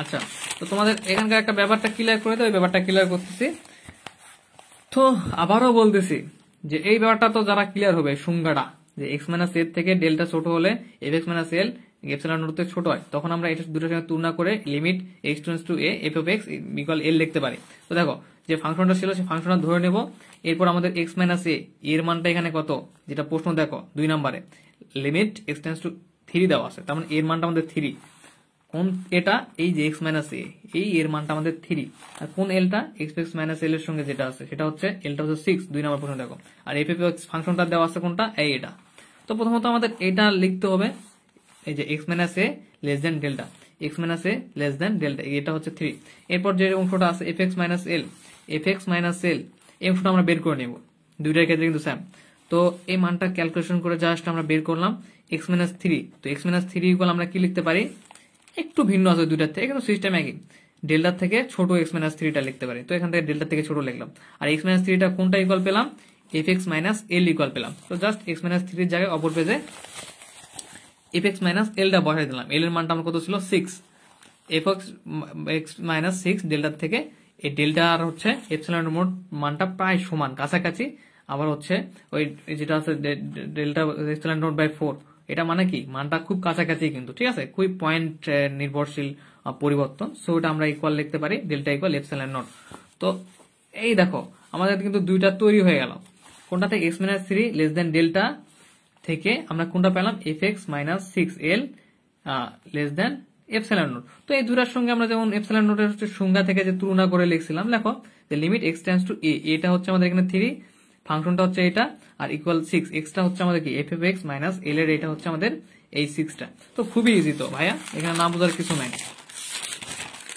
আচ্ছা তো তোমাদের এখানকার একটা ব্যাপারটা ক্লিয়ার করে দেবে ব্যাপারটা ক্লিয়ার করতেছি তো আবারও বলতেছি যে এই ব্যাপারটা তো যারা ক্লিয়ার হবে সুঙ্গাটা যে এক্স মাইনাস এর থেকে ডেল্টা ছোট হলে F X minus L epsilon রুট ছোট হয় তখন আমরা এটা দুটোর সঙ্গে তুলনা করে limit X tends to A F X equal L লিখতে পারি তো দেখো যে ফাংশনটা ছিল সেই ফাংশনটা ধরে নেব এরপর আমাদের এক্স মাইনাস এ এর মানটা এখানে কত যেটা প্রশ্ন দেখো দুই নম্বরে limit X tends to three দেওয়া আছে তার মানে এর মানটা আমাদের থ্রি কোন এটা এই যে এক্স মাইনাস এ এই এর মানটা আমাদের থ্রি আর কোন এলটা এক্স এক্স মাইনাস এল এর সঙ্গে যেটা আছে সেটা হচ্ছে এলটা হচ্ছে সিক্স দুই নম্বর প্রশ্ন দেখো আর এফ এফ ফাংশনটা দেওয়া আছে কোনটা এই এটা তো প্রথমত আমাদের এটা লিখতে হবে এই যে X minus A less than delta X minus A less than delta এটা হচ্ছে থ্রি এরপর যে অংশটা আছে F X minus L F X minus L এই অংশটা আমরা বের করে নেব দুইটার ক্ষেত্রে কিন্তু স্যাম তো এই মানটা ক্যালকুলেশন করে জাস্ট আমরা বের করলাম এক্স মাইনাস থ্রি তো এক্স মাইনাস থ্রি ইকুয়াল আমরা কি লিখতে পারি একটু ভিন্ন আছে দুইটার থেকে কিন্তু সিস্টেম একই ডেল্টার থেকে ছোট এক্স মাইনাস থ্রিটা লিখতে পারি তো এখান থেকে ডেল্টার থেকে ছোট লিখলাম আর এক্স মাইনাস থ্রিটা কোনটা ইকুয়াল পেলাম F X minus L equal পেলাম তো জাস্ট এক্স মাইনাস থ্রির জায়গায় অপর পেজে এফ এক্স মাইনাস এলটা বসাই দিলাম এল এর মানটা আমার কত ছিল six F X minus six ডেল্টার থেকে এই ডেল্টা আর হচ্ছে এপসিলনের মোট মানটা প্রায় সমান কাছাকাছি আবার হচ্ছে ওই যেটা আছে delta epsilon nought by four এটা মানে কি মানটা খুব কাছাকাছি কিন্তু ঠিক আছে খুবই পয়েন্ট নির্ভরশীল পরিবর্তন সো এটা আমরা ইকুয়াল লিখতে পারি ডেল্টা ইকুয়াল এপসিলন নোট তো এই দেখো আমাদের কিন্তু দুইটা তৈরি হয়ে গেল কোনটাতে X minus three less than delta থেকে আমরা কোনটা পেলাম F X minus six L less than epsilon nought তো এই দুটার সঙ্গে আমরা যেমন এপসাইলান নোটের হচ্ছে সংজ্ঞা থেকে যে তুলনা করে লিখছিলাম লেখো যে limit X tends to A এটা হচ্ছে আমাদের এখানে থ্রি ফাংশনটা হচ্ছে এটা আর ইকুয়াল সিক্স এক্সটা হচ্ছে আমাদের কি F F X minus L এর এটা হচ্ছে আমাদের এই সিক্সটা তো খুবই ইজি তো ভাইয়া এখানে না বোঝার কিছু নাই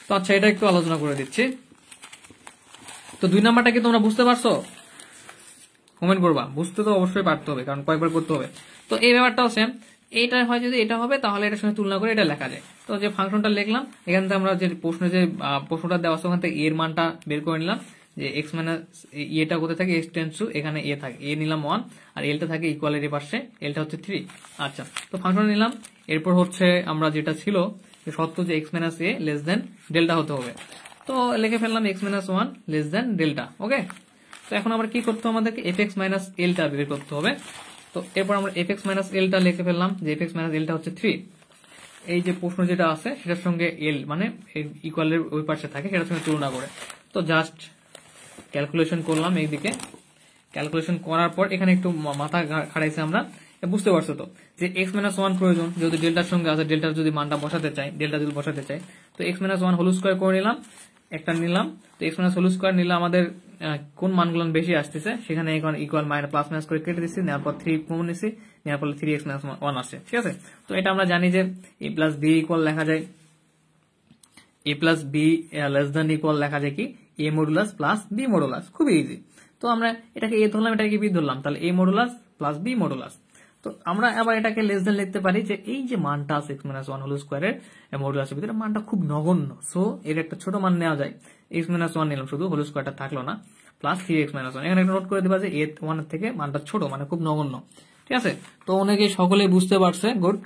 তো আচ্ছা এটা একটু আলোচনা করে দিচ্ছি তো দুই নাম্বারটা কি তোমরা বুঝতে পারছো কমেন্ট করবা বুঝতে তো অবশ্যই পারতে হবে কারণ কয়েকবার করতে হবে তো এই ব্যাপারটাও সেম এইটা হয় যদি এটা হবে তাহলে এটার সঙ্গে তুলনা করে এটা লেখা যায় তো যে ফাংশনটা লিখলাম এখান থেকে আমরা যে প্রশ্ন যে প্রশ্নটা দেওয়া আছে থেকে এর মানটা বের করে নিলাম যে এক্স মাইনাস এটা কোথায় থাকে এক্স টেন্স টু এখানে এ থাকে এ নিলাম ওয়ান আর এলটা থাকে ইকুয়ালিটি পাশে এলটা হচ্ছে থ্রি আচ্ছা তো ফাংশন নিলাম এরপর হচ্ছে আমরা যেটা ছিল সত্য যে X minus A less than delta হতে হবে তো লিখে ফেললাম X minus one less than delta okay তো এখন আমরা কি করতে হবে আমাদেরকে এফ এক্স মাইনাস এলটা বের করতে হবে তো এরপর আমরা এফ এক্স মাইনাস এলটা লিখে ফেললাম যে এফ এক্স মাইনাস এলটা হচ্ছে থ্রি এই যে প্রশ্ন যেটা আছে সেটার সঙ্গে এল মানে ইকুয়ালের ওই পাশে থাকে সেটার সঙ্গে তুলনা করে তো জাস্ট ক্যালকুলেশন করলাম এইদিকে ক্যালকুলেশন করার পর এখানে একটু মাথা খাড়াইছে আমরা বুঝতে পারছো তো যে এক্স মাইনাস ওয়ান প্রয়োজন যেহেতু ডেল্টার সঙ্গে আছে ডেল্টার যদি মানটা বসাতে চাই ডেল্টা যদি বসাতে চাই তো X minus one whole square করে নিলাম একটা নিলাম তো এক্স মাইনাস হোল স্কোয়ার নিলে আমাদের কোন মানগুলো বেশি আসতেছে সেখানে এখন ইকুয়াল মাইনাস প্লাস মাইনাস করে কেটে দিচ্ছি নেওয়ার পর থ্রি কমন নিচ্ছি নেওয়ার পর থ্রি এক্স মাইনাস ওয়ান আসছে ঠিক আছে তো এটা আমরা জানি যে এ প্লাস বি ইকুয়াল লেখা যায় A plus B less than equal লেখা যায় কি A modulus plus B modulus খুবই ইজি তো আমরা এটাকে এ ধরলাম এটাকে বি ধরলাম তাহলে A modulus plus B modulus তো আমরা আবার এটাকে লেস দেন লিখতে পারি যে এই যে মানটা আছে এক্স মাইনাস ওয়ান হোল স্কোয়ারের মডুলাসের ভিতরে মানটা খুব নগণ্য সো এর একটা ছোট মান নেওয়া যায় এক্স মাইনাস ওয়ান নিলাম শুধু হোল স্কোয়ারটা থাকলো না plus three X minus one এখানে একটা নোট করে দেবা যে এ ওয়ান থেকে মানটা ছোট মানে খুব নগণ্য ঠিক আছে তো অনেকে সকলে বুঝতে পারছে গুড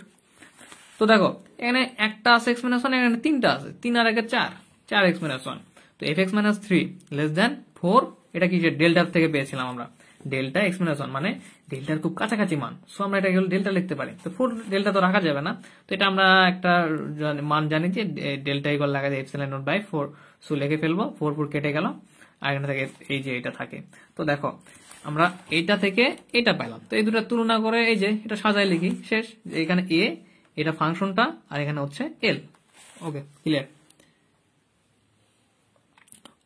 তো দেখো এখানে একটা আছে এক্স মাইনাস ওয়ান এখানে তিনটা আছে তিন আর একে চার চার এক্স মাইনাস ওয়ান তো F X minus three less than four এটা কি যে ডেল্টার থেকে পেয়েছিলাম আমরা ডেল্টা এক্স মাইনাস ওয়ান মানে ডেল্টার খুব কাছাকাছি মান সো আমরা এটা ডেল্টা লিখতে পারি তো ফোর ডেল্টা তো রাখা যাবে না তো এটা আমরা একটা মান জানি যে ডেল্টা ইকল লাগা যায় epsilon nought by four so লেখে ফেলবো ফোর ফোর কেটে গেল আর এখানে থেকে এই যে এটা থাকে তো দেখো আমরা এইটা থেকে এটা পাইলাম তো এই দুটা তুলনা করে এই যে এটা সাজাই লিখি শেষ এখানে এ এটা ফাংশনটা আর এখানে হচ্ছে L okay clear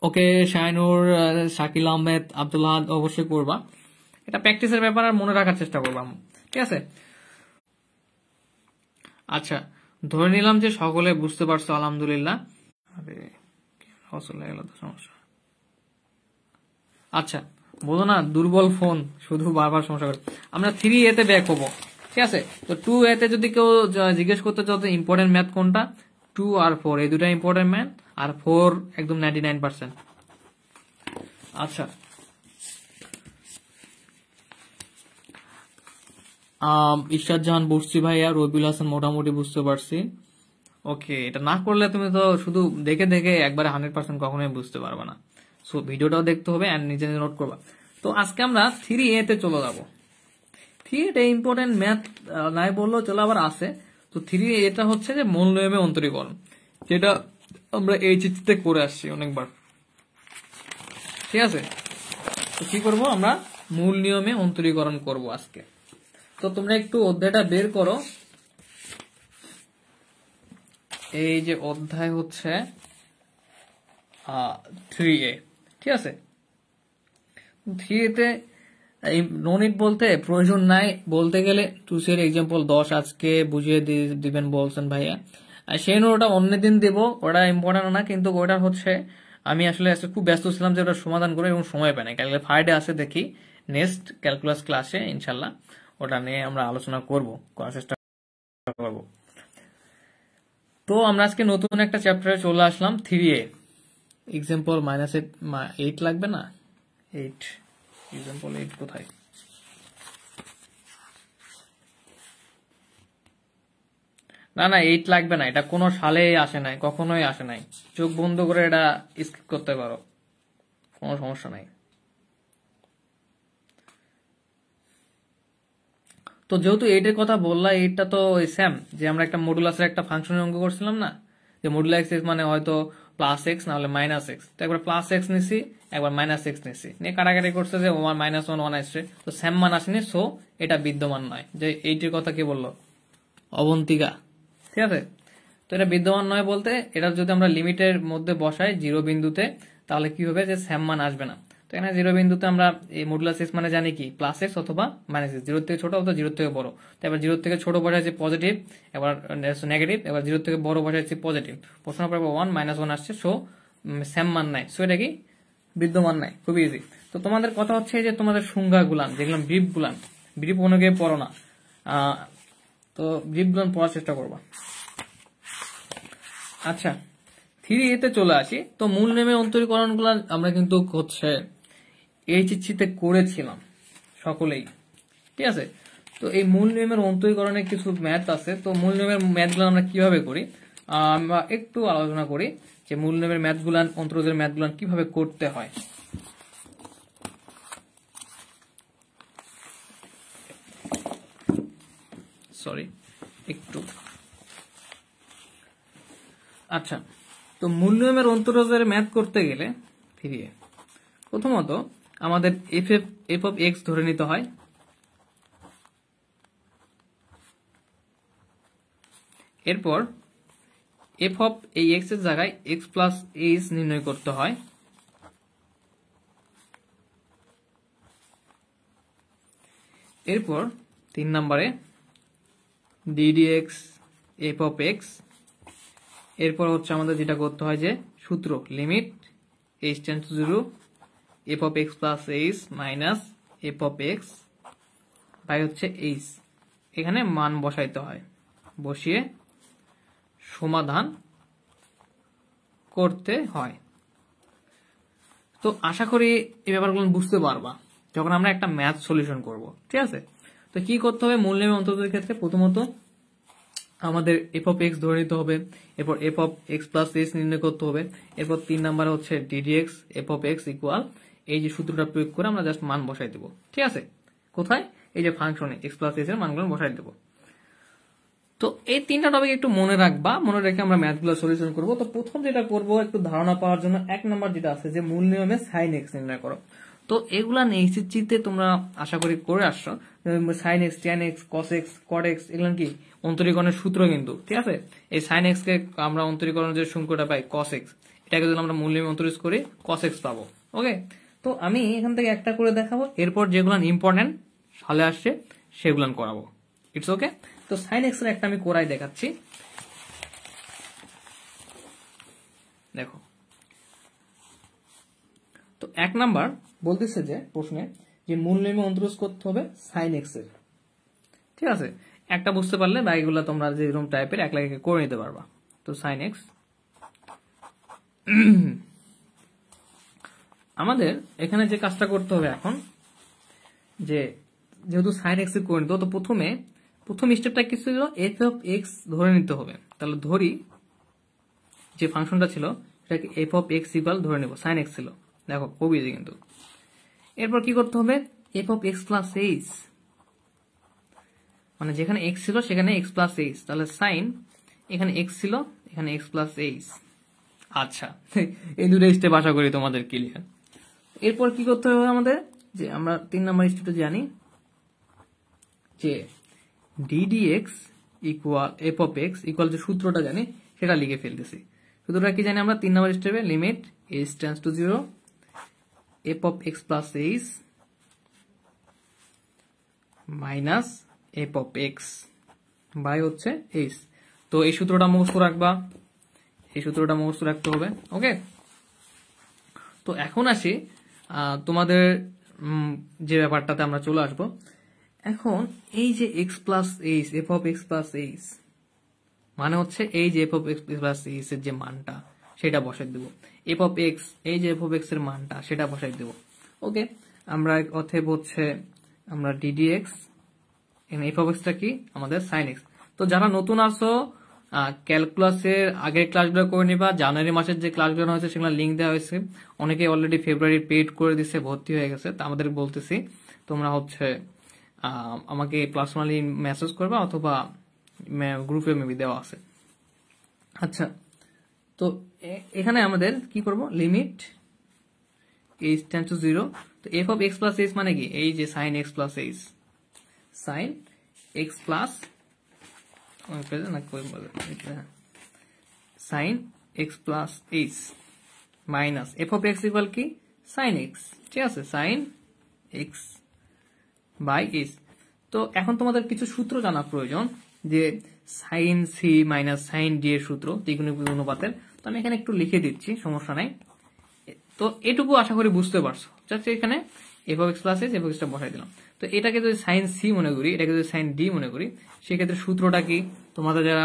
okay Shahinur Shakil Ahmed Abdullah অবশ্যই করবা এটা প্র্যাকটিসের ব্যাপার আর মনে রাখার চেষ্টা করলাম ঠিক আছে আচ্ছা ধরে নিলাম যে সকলে বুঝতে পারছো আলহামদুলিল্লাহ আরে আচ্ছা বলো না দুর্বল ফোন শুধু বারবার সমস্যা করে আমরা থ্রি এতে ব্যাক হবো ঠিক আছে তো টু এতে যদি কেউ জিজ্ঞেস করতে চাও ইম্পর্টেন্ট ম্যাথ কোনটা টু আর ফোর এই দুটা ইম্পর্টেন্ট ম্যাথ আর ফোর একদম নাইনটি নাইন পার্সেন্ট আচ্ছা ইশাদ জাহান বুঝছি ভাইয়া রবিউল হাসান মোটামুটি বুঝতে পারছি ওকে এটা না করলে তুমি তো শুধু দেখে দেখে একবারে হান্ড্রেড পার্সেন্ট কখনোই বুঝতে পারবে না সো ভিডিওটাও দেখতে হবে অ্যান্ড নিজে নিজে নোট করবা তো আজকে আমরা থ্রি এতে চলে যাবো থ্রি এটা ইম্পর্টেন্ট ম্যাথ নাই বললেও চলে আবার আসে তো থ্রি এটা হচ্ছে যে মূল নিয়মে অন্তরীকরণ যেটা আমরা এই এইচএসিতে e করে আসছি অনেকবার ঠিক আছে তো কি করবো আমরা মূল নিয়মে অন্তরীকরণ করব আজকে তো তোমরা একটু অধ্যায়টা বের করো এই যে অধ্যায় হচ্ছে থ্রি এ ঠিক আছে থ্রি এতে এই বলতে প্রয়োজন নাই বলতে গেলে টুসের এক্সাম্পল দশ আজকে বুঝিয়ে দিবেন বলছেন ভাইয়া সেই নোট ওটা অন্য দিন দেবো ওটা ইম্পর্টেন্ট না কিন্তু ওটা হচ্ছে আমি আসলে খুব ব্যস্ত ছিলাম যে ওটা সমাধান করে এবং সময় পায় না কালকে ফ্রাইডে আছে দেখি নেক্সট ক্যালকুলাস ক্লাসে ইনশাল্লাহ ওটা নিয়ে আমরা আলোচনা করব করার চেষ্টা করব তো আমরা আজকে নতুন একটা চ্যাপ্টারে চলে আসলাম three A example minus eight লাগবে না এইট এক্সাম্পল এইট কোথায় না না এইট লাগবে না এটা কোনো সালে আসে নাই কখনোই আসে নাই চোখ বন্ধ করে এটা স্কিপ করতে পারো কোনো সমস্যা নাই তো যেহেতু এইটের কথা বললা এইটটা তো ওই স্যাম যে আমরা একটা মডুলাসের একটা ফাংশনের অঙ্ক করছিলাম না যে মডুলা এক্স মানে হয়তো প্লাস এক্স না হলে মাইনাস এক্স তো একবার প্লাস এক্স নিছি একবার মাইনাস এক্স নিছি নিয়ে কাটাকাটি করছে যে ওয়ান মাইনাস ওয়ান ওয়ান আসছে তো স্যাম মান আসেনি সো এটা বিদ্যমান নয় যে এইটির কথা কে বললো অবন্তিকা ঠিক আছে তো এটা বিদ্যমান নয় বলতে এটা যদি আমরা লিমিটের মধ্যে বসাই জিরো বিন্দুতে তাহলে কি হবে যে স্যাম মান আসবে না তো এখানে জিরো বিন্দুতে আমরা এই মডুলাস এস মানে জানি কি প্লাস এস অথবা মাইনাস এস জিরোর থেকে ছোট অথবা জিরোর থেকে বড় তো এবার জিরোর থেকে ছোট বসাচ্ছি পজিটিভ এবার নেগেটিভ এবার জিরোর থেকে বড় বসাচ্ছি পজিটিভ প্রশ্ন পরে ওয়ান মাইনাস ওয়ান আসছে সো স্যাম মান নাই সো এটা কি বিদ্যমান নাই খুবই ইজি তো তোমাদের কথা হচ্ছে যে তোমাদের সংজ্ঞা গুলান যেগুলো ব্রিপ গুলান ব্রিপ অনেকে পড়ো না তো ব্রিপ গুলান পড়ার চেষ্টা করবা আচ্ছা থ্রি এতে চলে আসি তো মূল নেমে অন্তরীকরণ গুলা আমরা কিন্তু হচ্ছে এইচএসসিতে করেছিলাম সকলেই ঠিক আছে তো এই মূল নিয়মের অন্তরীকরণে কিছু ম্যাথ আছে তো মূল নিয়মের ম্যাথগুলো আমরা কিভাবে করি আমরা একটু আলোচনা করি যে মূল নিয়মের ম্যাথগুলান অন্তরজের ম্যাথগুলান কিভাবে করতে হয় সরি একটু আচ্ছা তো মূল নিয়মের অন্তরজের ম্যাথ করতে গেলে ফিরিয়ে প্রথমত আমাদের F F F of X ধরে নিতে হয় এরপর এফ অফ এই এক্স এর জায়গায় এক্স প্লাস এইচ নির্ণয় করতে হয় এরপর তিন নম্বরে ডিডিএক্স এফ অফ এক্স এরপর হচ্ছে আমাদের যেটা করতে হয় যে সূত্র limit H tends to zero F of x plus H minus F of x by হচ্ছে এইচ এখানে মান বসাইতে হয় বসিয়ে সমাধান করতে হয় তো আশা করি এই ব্যাপারগুলো বুঝতে পারবা যখন আমরা একটা ম্যাথ সলিউশন করব ঠিক আছে তো কি করতে হবে মূল্যের অন্তর্গতের ক্ষেত্রে প্রথমত আমাদের এফ অফ এক্স ধরে নিতে হবে এরপর F of x plus S নির্ণয় করতে হবে এরপর তিন নাম্বার হচ্ছে X F of x equal এই যে সূত্রটা প্রয়োগ করে আমরা জাস্ট মান বসাই দেবো ঠিক আছে কোথায় এই যে ফাংশনে এক্স প্লাস এস এর মানগুলো বসাই দেবো তো এই তিনটা টপিক একটু মনে রাখবা মনে রেখে আমরা ম্যাথগুলো সলিউশন করব তো প্রথম যেটা করব একটু ধারণা পাওয়ার জন্য এক নম্বর যেটা আছে যে মূল নিয়মে সাইন এক্স নির্ণয় করো তো এগুলা নিশ্চিত তোমরা আশা করি করে আসছো sine X tan X cos X cot X এগুলো কি অন্তরীকরণের সূত্র কিন্তু ঠিক আছে এই সাইন এক্স কে আমরা অন্তরীকরণের যে সংখ্যাটা পাই কস এক্স এটাকে যদি আমরা মূল নিয়মে অন্তরিত করি কস এক্স পাবো ওকে তো আমি এখান থেকে একটা করে দেখাবো এরপর যেগুলো ইম্পর্টেন্ট সালে আসছে সেগুলান করাবো ইটস ওকে তো সাইন এক্স একটা আমি করাই দেখাচ্ছি দেখো তো এক নাম্বার বলতেছে যে প্রশ্নে যে মূল নিয়মে অন্তরস করতে হবে সাইন এক্স এর ঠিক আছে একটা বুঝতে পারলে বাকিগুলো তোমরা যেরকম টাইপের এক লাগে করে নিতে পারবা তো সাইন এক্স আমাদের এখানে যে কাজটা করতে হবে এখন যে যেহেতু সাইন এক্স করে নিতে তো প্রথমে প্রথম স্টেপটা কি ছিল এফ অফ এক্স ধরে নিতে হবে তাহলে ধরি যে ফাংশনটা ছিল সেটাকে এফ অফ এক্স ইকুয়াল ধরে নেব সাইন এক্স ছিল দেখো খুব ইজি কিন্তু এরপর কি করতে হবে F of x plus H মানে যেখানে এক্স ছিল সেখানে এক্স প্লাস এইচ তাহলে সাইন এখানে এক্স ছিল এখানে এক্স প্লাস এইচ আচ্ছা এই দুটো স্টেপ আশা করি তোমাদের ক্লিয়ার এরপর কি করতে হবে আমাদের যে আমরা তিন নম্বর স্টেপটা জানি যে D D X equal F of x equal যে সূত্রটা জানি সেটা লিখে ফেলতেছি সূত্রটা কি জানি আমরা তিন নম্বর স্টেপে limit H tends to zero F of x plus H minus F of x by হচ্ছে এইস তো এই সূত্রটা মুখস্থ রাখবা এই সূত্রটা মুখস্থ রাখতে হবে ওকে তো এখন আসি তোমাদের যে ব্যাপারটাতে আমরা চলে আসব এখন এই যে X plus H F of x plus H মানে হচ্ছে এই যে F of x plus H এর যে মানটা সেটা বসাই দেব এফ অফ এক্স এই যে এফ অফ এক্স এর মানটা সেটা বসাই দেব ওকে আমরা অথেব হচ্ছে আমরা ডিডি এক্স এফ অফ এক্সটা কি আমাদের সাইন এক্স তো যারা নতুন আসো ক্যালকুলাসের আগের ক্লাসগুলো করে নিবা জানুয়ারি মাসের যে ক্লাসগুলো হয়েছে সেগুলো লিঙ্ক দেওয়া হয়েছে অনেকে অলরেডি ফেব্রুয়ারি পেড করে দিছে ভর্তি হয়ে গেছে তা আমাদের বলতেছি তোমরা হচ্ছে আমাকে পার্সোনালি মেসেজ করবা অথবা গ্রুপে মেবি দেওয়া আছে আচ্ছা তো এখানে আমাদের কি করব limit H tends to zero তো f of x plus H মানে কি এই যে sine x plus h sine x plus sine x plus H minus F of x equal কি সাইন এক্স ঠিক আছে সাইন এক্স বাই এইচ তো এখন তোমাদের কিছু সূত্র জানা প্রয়োজন যে sine c minus sine d এর সূত্র দ্বিগুণিক অনুপাতের তো আমি এখানে একটু লিখে দিচ্ছি সমস্যা নাই তো এটুকু আশা করি বুঝতে পারছো জাস্ট এখানে f of x plus s f এক্সটা বসাই দিলাম তো এটাকে যদি সাইন সি মনে করি এটাকে যদি সাইন ডি মনে করি সেক্ষেত্রে সূত্রটা কি তোমাদের যারা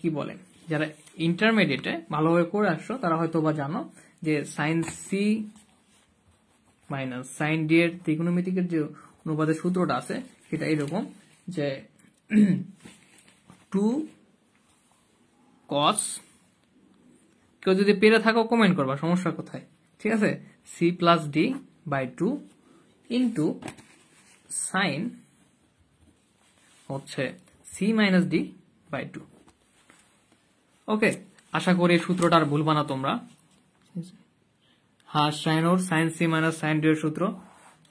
কি বলে যারা ইন্টারমিডিয়েটে ভালোভাবে করে আসছো তারা হয়তো বা জানো যে sine c minus sine d এর ত্রিকোণমিতিকের যে অনুপাতের সূত্রটা আছে সেটা এরকম যে টু কস কেউ যদি পেরে থাকো কমেন্ট করবা সমস্যা কোথায় ঠিক আছে c plus d by 2 into sine হচ্ছে c minus d by 2 okay আশা করি সূত্রটার ভুলবা না তোমরা হ্যাঁ ওর sine c minus sine d এর সূত্র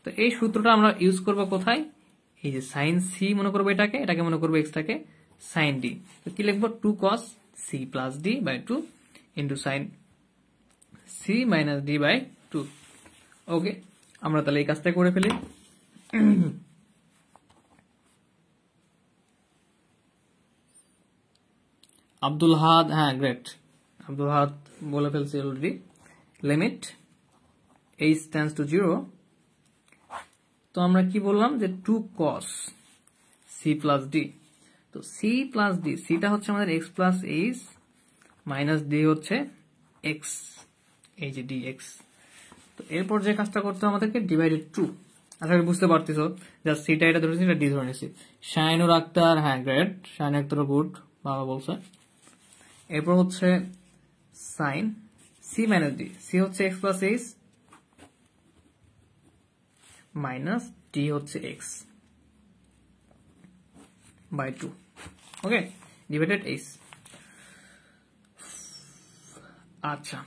তো এই সূত্রটা আমরা ইউজ করব কোথায় এই যে সাইন সি মনে করবো এটাকে এটাকে মনে করবো এক্সটাকে সাইন ডি তো কি লিখবো two cos c plus d by two into sine c minus d by two okay আমরা তাহলে এই কাজটা করে ফেলি আব্দুল হাদ হ্যাঁ গ্রেট আব্দুল হাত বলে ফেলছি already limit h tends to zero তো আমরা কি বললাম যে two cos c plus d তো সি প্লাস ডি সিটা হচ্ছে আমাদের x plus H minus d হচ্ছে এক্স এই যে ডি এক্স তো এরপর যে কাজটা করতে হবে আমাদেরকে ডিভাইডেড টু আশা করি বুঝতে পারতেছো জাস্ট সিটা এটা ধরেছি এটা ডি ধরে নিয়েছি শাহিনুর আক্তার হ্যাঁ গ্রেট শাহিন আক্তার গুড বাবা বলছে এরপর হচ্ছে sine c minus d c হচ্ছে x plus H minus d হচ্ছে x by two okay divided h আচ্ছা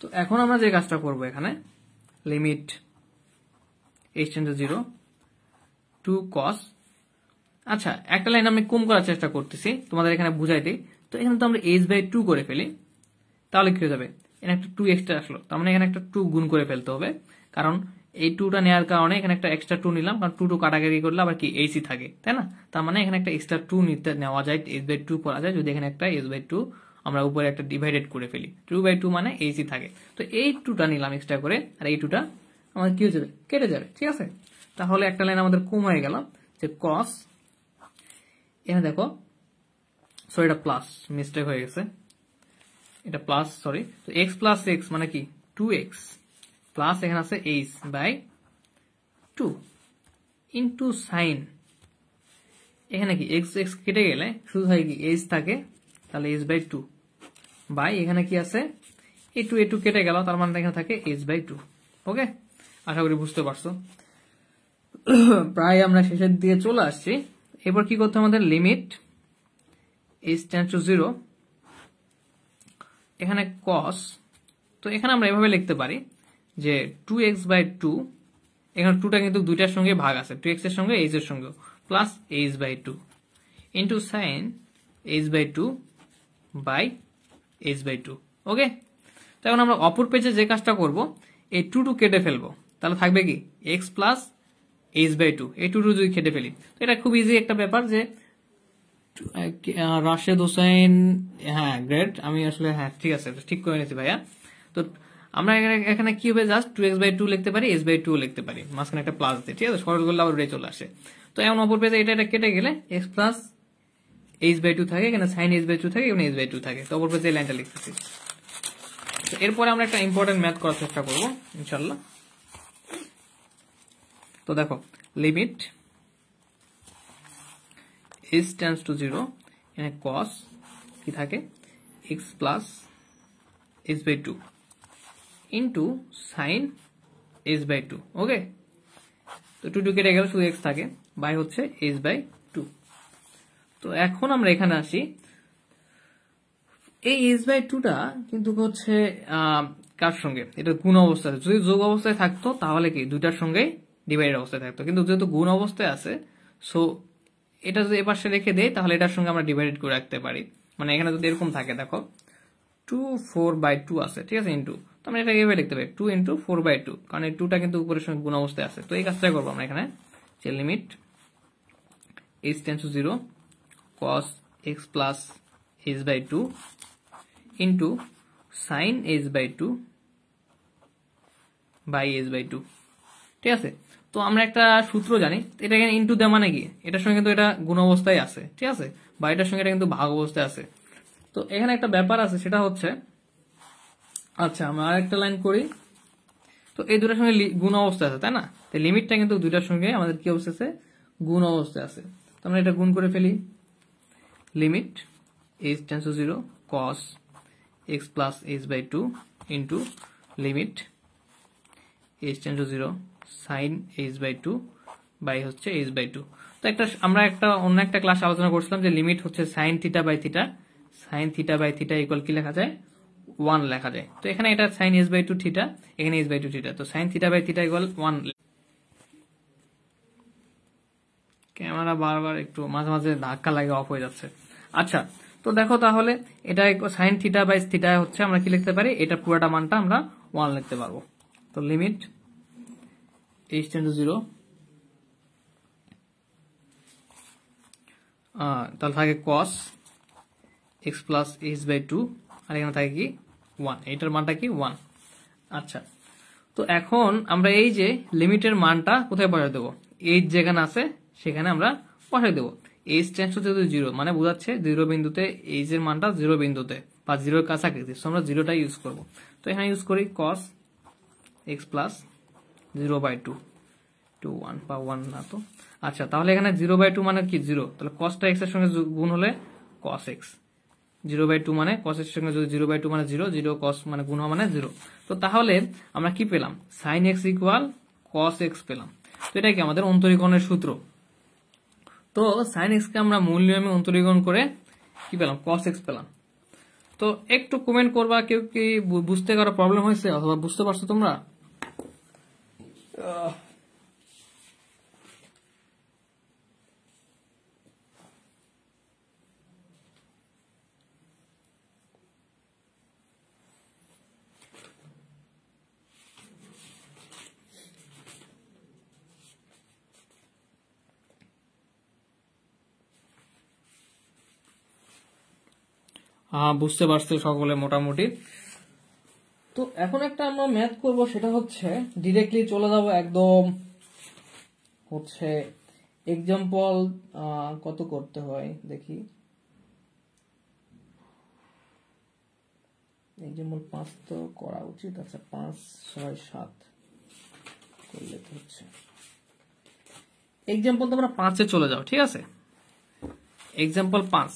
তো এখন আমরা যে কাজটা করবো এখানে limit h tends to 0 2 cos আচ্ছা একটা লাইন আমি কম করার চেষ্টা করতেছি তোমাদের এখানে বুঝাই দিই তো এখানে তো আমরা h বাই টু করে ফেলি তাহলে কি হয়ে যাবে এখানে একটা টু এক্সট্রা আসলো তার মানে এখানে একটা টু গুণ করে ফেলতে হবে কারণ এই টুটা নেওয়ার কারণে এখানে একটা এক্সট্রা টু নিলাম কারণ টু টু কাটাকাটি করলে আবার কি এইসি থাকে তাই না তার মানে এখানে একটা এক্সট্রা টু নিতে নেওয়া যায় এস বাই টু করা যায় যদি এখানে একটা এস বাই টু আমরা উপরে একটা ডিভাইডেড করে ফেলি টু বাই টু মানে এই থাকে তো এই টুটা নিলাম এক্সট্রা করে আর এই টুটা আমাদের কি হয়ে যাবে কেটে যাবে ঠিক আছে তাহলে একটা লাইন আমাদের কম হয়ে গেল যে কস এখানে দেখো সরি এটা প্লাস মিস্টেক হয়ে গেছে এটা প্লাস সরি তো এক্স প্লাস এক্স মানে কি টু এক্স প্লাস এখানে আছে h by two into sine এখানে কি এক্স এক্স কেটে গেলে শুধু হয় কি এইচ থাকে তাহলে এইচ বাই টু বাই এখানে কি আছে এ টু এ টু কেটে গেল তার মানে এখানে থাকে এইচ বাই টু ওকে আশা করি বুঝতে পারছো প্রায় আমরা শেষের দিকে চলে আসছি এবার কি করতে আমাদের limit h tends to zero এখানে কস তো এখানে আমরা এভাবে লিখতে পারি যে টু এক্স বাই টু এখানে টুটা কিন্তু দুইটার সঙ্গে ভাগ আছে টু এক্স এর সঙ্গে এইচ এর সঙ্গে plus h by two into sine h by two by h by two okay তখন আমরা অপর পেজে যে কাজটা করব এই টু টু কেটে ফেলবো তাহলে থাকবে কি x plus h by two এই টু টু যদি কেটে ফেলি তো এটা খুব ইজি একটা ব্যাপার যে রাশেদ হোসেন হ্যাঁ গ্রেট আমি আসলে হ্যাঁ ঠিক আছে ঠিক করে নিয়েছি ভাইয়া তো আমরা এখানে কি হবে just two x by two লিখতে পারি এস বাই টু লিখতে পারি মাঝখানে একটা প্লাস দিয়ে ঠিক আছে সরল করলে আবার রে চলে আসে তো এমন অপর পেজে এটা এটা কেটে গেলে x plus h by two থাকে এখানে সাইন এইচ বাই টু থাকে এখানে এইচ বাই টু থাকে তো অপর পাশে এই লাইনটা লিখতেছি তো এরপরে আমরা একটা ইম্পর্টেন্ট ম্যাথ করার চেষ্টা করবো ইনশাল্লাহ তো দেখো limit h tends to zero এখানে কস কি থাকে x plus h by two into sine s by two okay তো টু টু কেটে গেলে শুধু এক্স থাকে বাই হচ্ছে এস বাই তো এখন আমরা এখানে আসি এই এস বাই টুটা কিন্তু হচ্ছে কার সঙ্গে এটা গুণ অবস্থায় যদি যোগ অবস্থায় থাকতো তাহলে কি দুইটার সঙ্গে ডিভাইড অবস্থায় থাকতো কিন্তু যেহেতু গুণ অবস্থায় আছে সো এটা যদি এপাশে রেখে দেয় তাহলে এটার সঙ্গে আমরা ডিভাইড করে রাখতে পারি মানে এখানে যদি এরকম থাকে দেখো টু ফোর বাই টু আছে ঠিক আছে ইন্টু তো আমরা এটা এভাবে লিখতে পারি two into four by two কারণ এই টুটা কিন্তু উপরের সঙ্গে গুণ অবস্থায় আছে তো এই কাজটা করবো আমরা এখানে যে limit H tends to zero cos x plus s by 2 into sin s by 2 by s by 2 ঠিক আছে তো আমরা একটা সূত্র জানি এটা এখানে ইনটু দেওয়া মানে কি এটার সঙ্গে কিন্তু এটা গুণ অবস্থায় আছে ঠিক আছে বা এটার সঙ্গে এটা কিন্তু ভাগ অবস্থায় আছে তো এখানে একটা ব্যাপার আছে সেটা হচ্ছে আচ্ছা আমরা আর একটা লাইন করি তো এই দুটার সঙ্গে গুণ অবস্থা আছে তাই না তাই লিমিটটা কিন্তু দুটার সঙ্গে আমাদের কি অবস্থা আছে গুণ অবস্থায় আছে তো আমরা এটা গুণ করে ফেলি limit h tends to 0 cos x plus h by 2 into limit h tends to 0 sin h by 2 by হচ্ছে h by 2 তো একটা আমরা একটা অন্য একটা ক্লাস আলোচনা করছিলাম যে লিমিট হচ্ছে sine theta by theta sine theta by theta equal কি লেখা যায় ওয়ান লেখা যায় তো এখানে এটা sine s by two theta এখানে h বাই টু থিটা তো sine theta by theta equal 1 camera বারবার একটু মাঝে মাঝে ধাক্কা লাগে অফ হয়ে যাচ্ছে আচ্ছা তো দেখো তাহলে এটা সাইন থিটা বাই থিটা হচ্ছে আমরা কি লিখতে পারি এটা পুরোটা মানটা আমরা ওয়ান লিখতে পারবো তো limit H tends to zero তাহলে থাকে cos x plus h by two আর এখানে থাকে কি ওয়ান এইটার মানটা কি ওয়ান আচ্ছা তো এখন আমরা এই যে লিমিটের মানটা কোথায় বজায় দেবো এইচ যেখানে আছে সেখানে আমরা বসাই দেবো এইচ টেন্স হচ্ছে জিরো মানে বোঝাচ্ছে জিরো বিন্দুতে এইচ এর মানটা জিরো বিন্দুতে বা জিরোর কাছাকাছি আমরা জিরোটাই ইউজ করব তো এখানে ইউজ করি cos x plus zero by two two one বা ওয়ান না তো আচ্ছা তাহলে এখানে জিরো বাই টু মানে কি জিরো তাহলে কসটা এক্স এর সঙ্গে গুণ হলে cos x zero by two মানে কস এর সঙ্গে যদি জিরো বাই টু মানে জিরো জিরো কস মানে গুণ হওয়া মানে জিরো তো তাহলে আমরা কি পেলাম sine x equal cos x পেলাম তো এটা কি আমাদের অন্তরীকরণের সূত্র তো সাইন এক্সকে আমরা মূল নিয়মে অন্তরীকরণ করে কি পেলাম কস এক্স পেলাম তো একটু কমেন্ট করবা কেউ কি বুঝতে কারো প্রবলেম হয়েছে অথবা বুঝতে পারছো তোমরা বুঝতে পারছে সকলে মোটামুটি তো এখন একটা আমরা ম্যাথ করব সেটা হচ্ছে ডিরেক্টলি চলে যাব একদম হচ্ছে এক্সাম্পল কত করতে হয় দেখি এক্সাম্পল পাঁচ তো করা উচিত আচ্ছা পাঁচ ছয় সাত করলে তো হচ্ছে এক্সাম্পল তোমরা পাঁচে চলে যাও ঠিক আছে এক্সাম্পল পাঁচ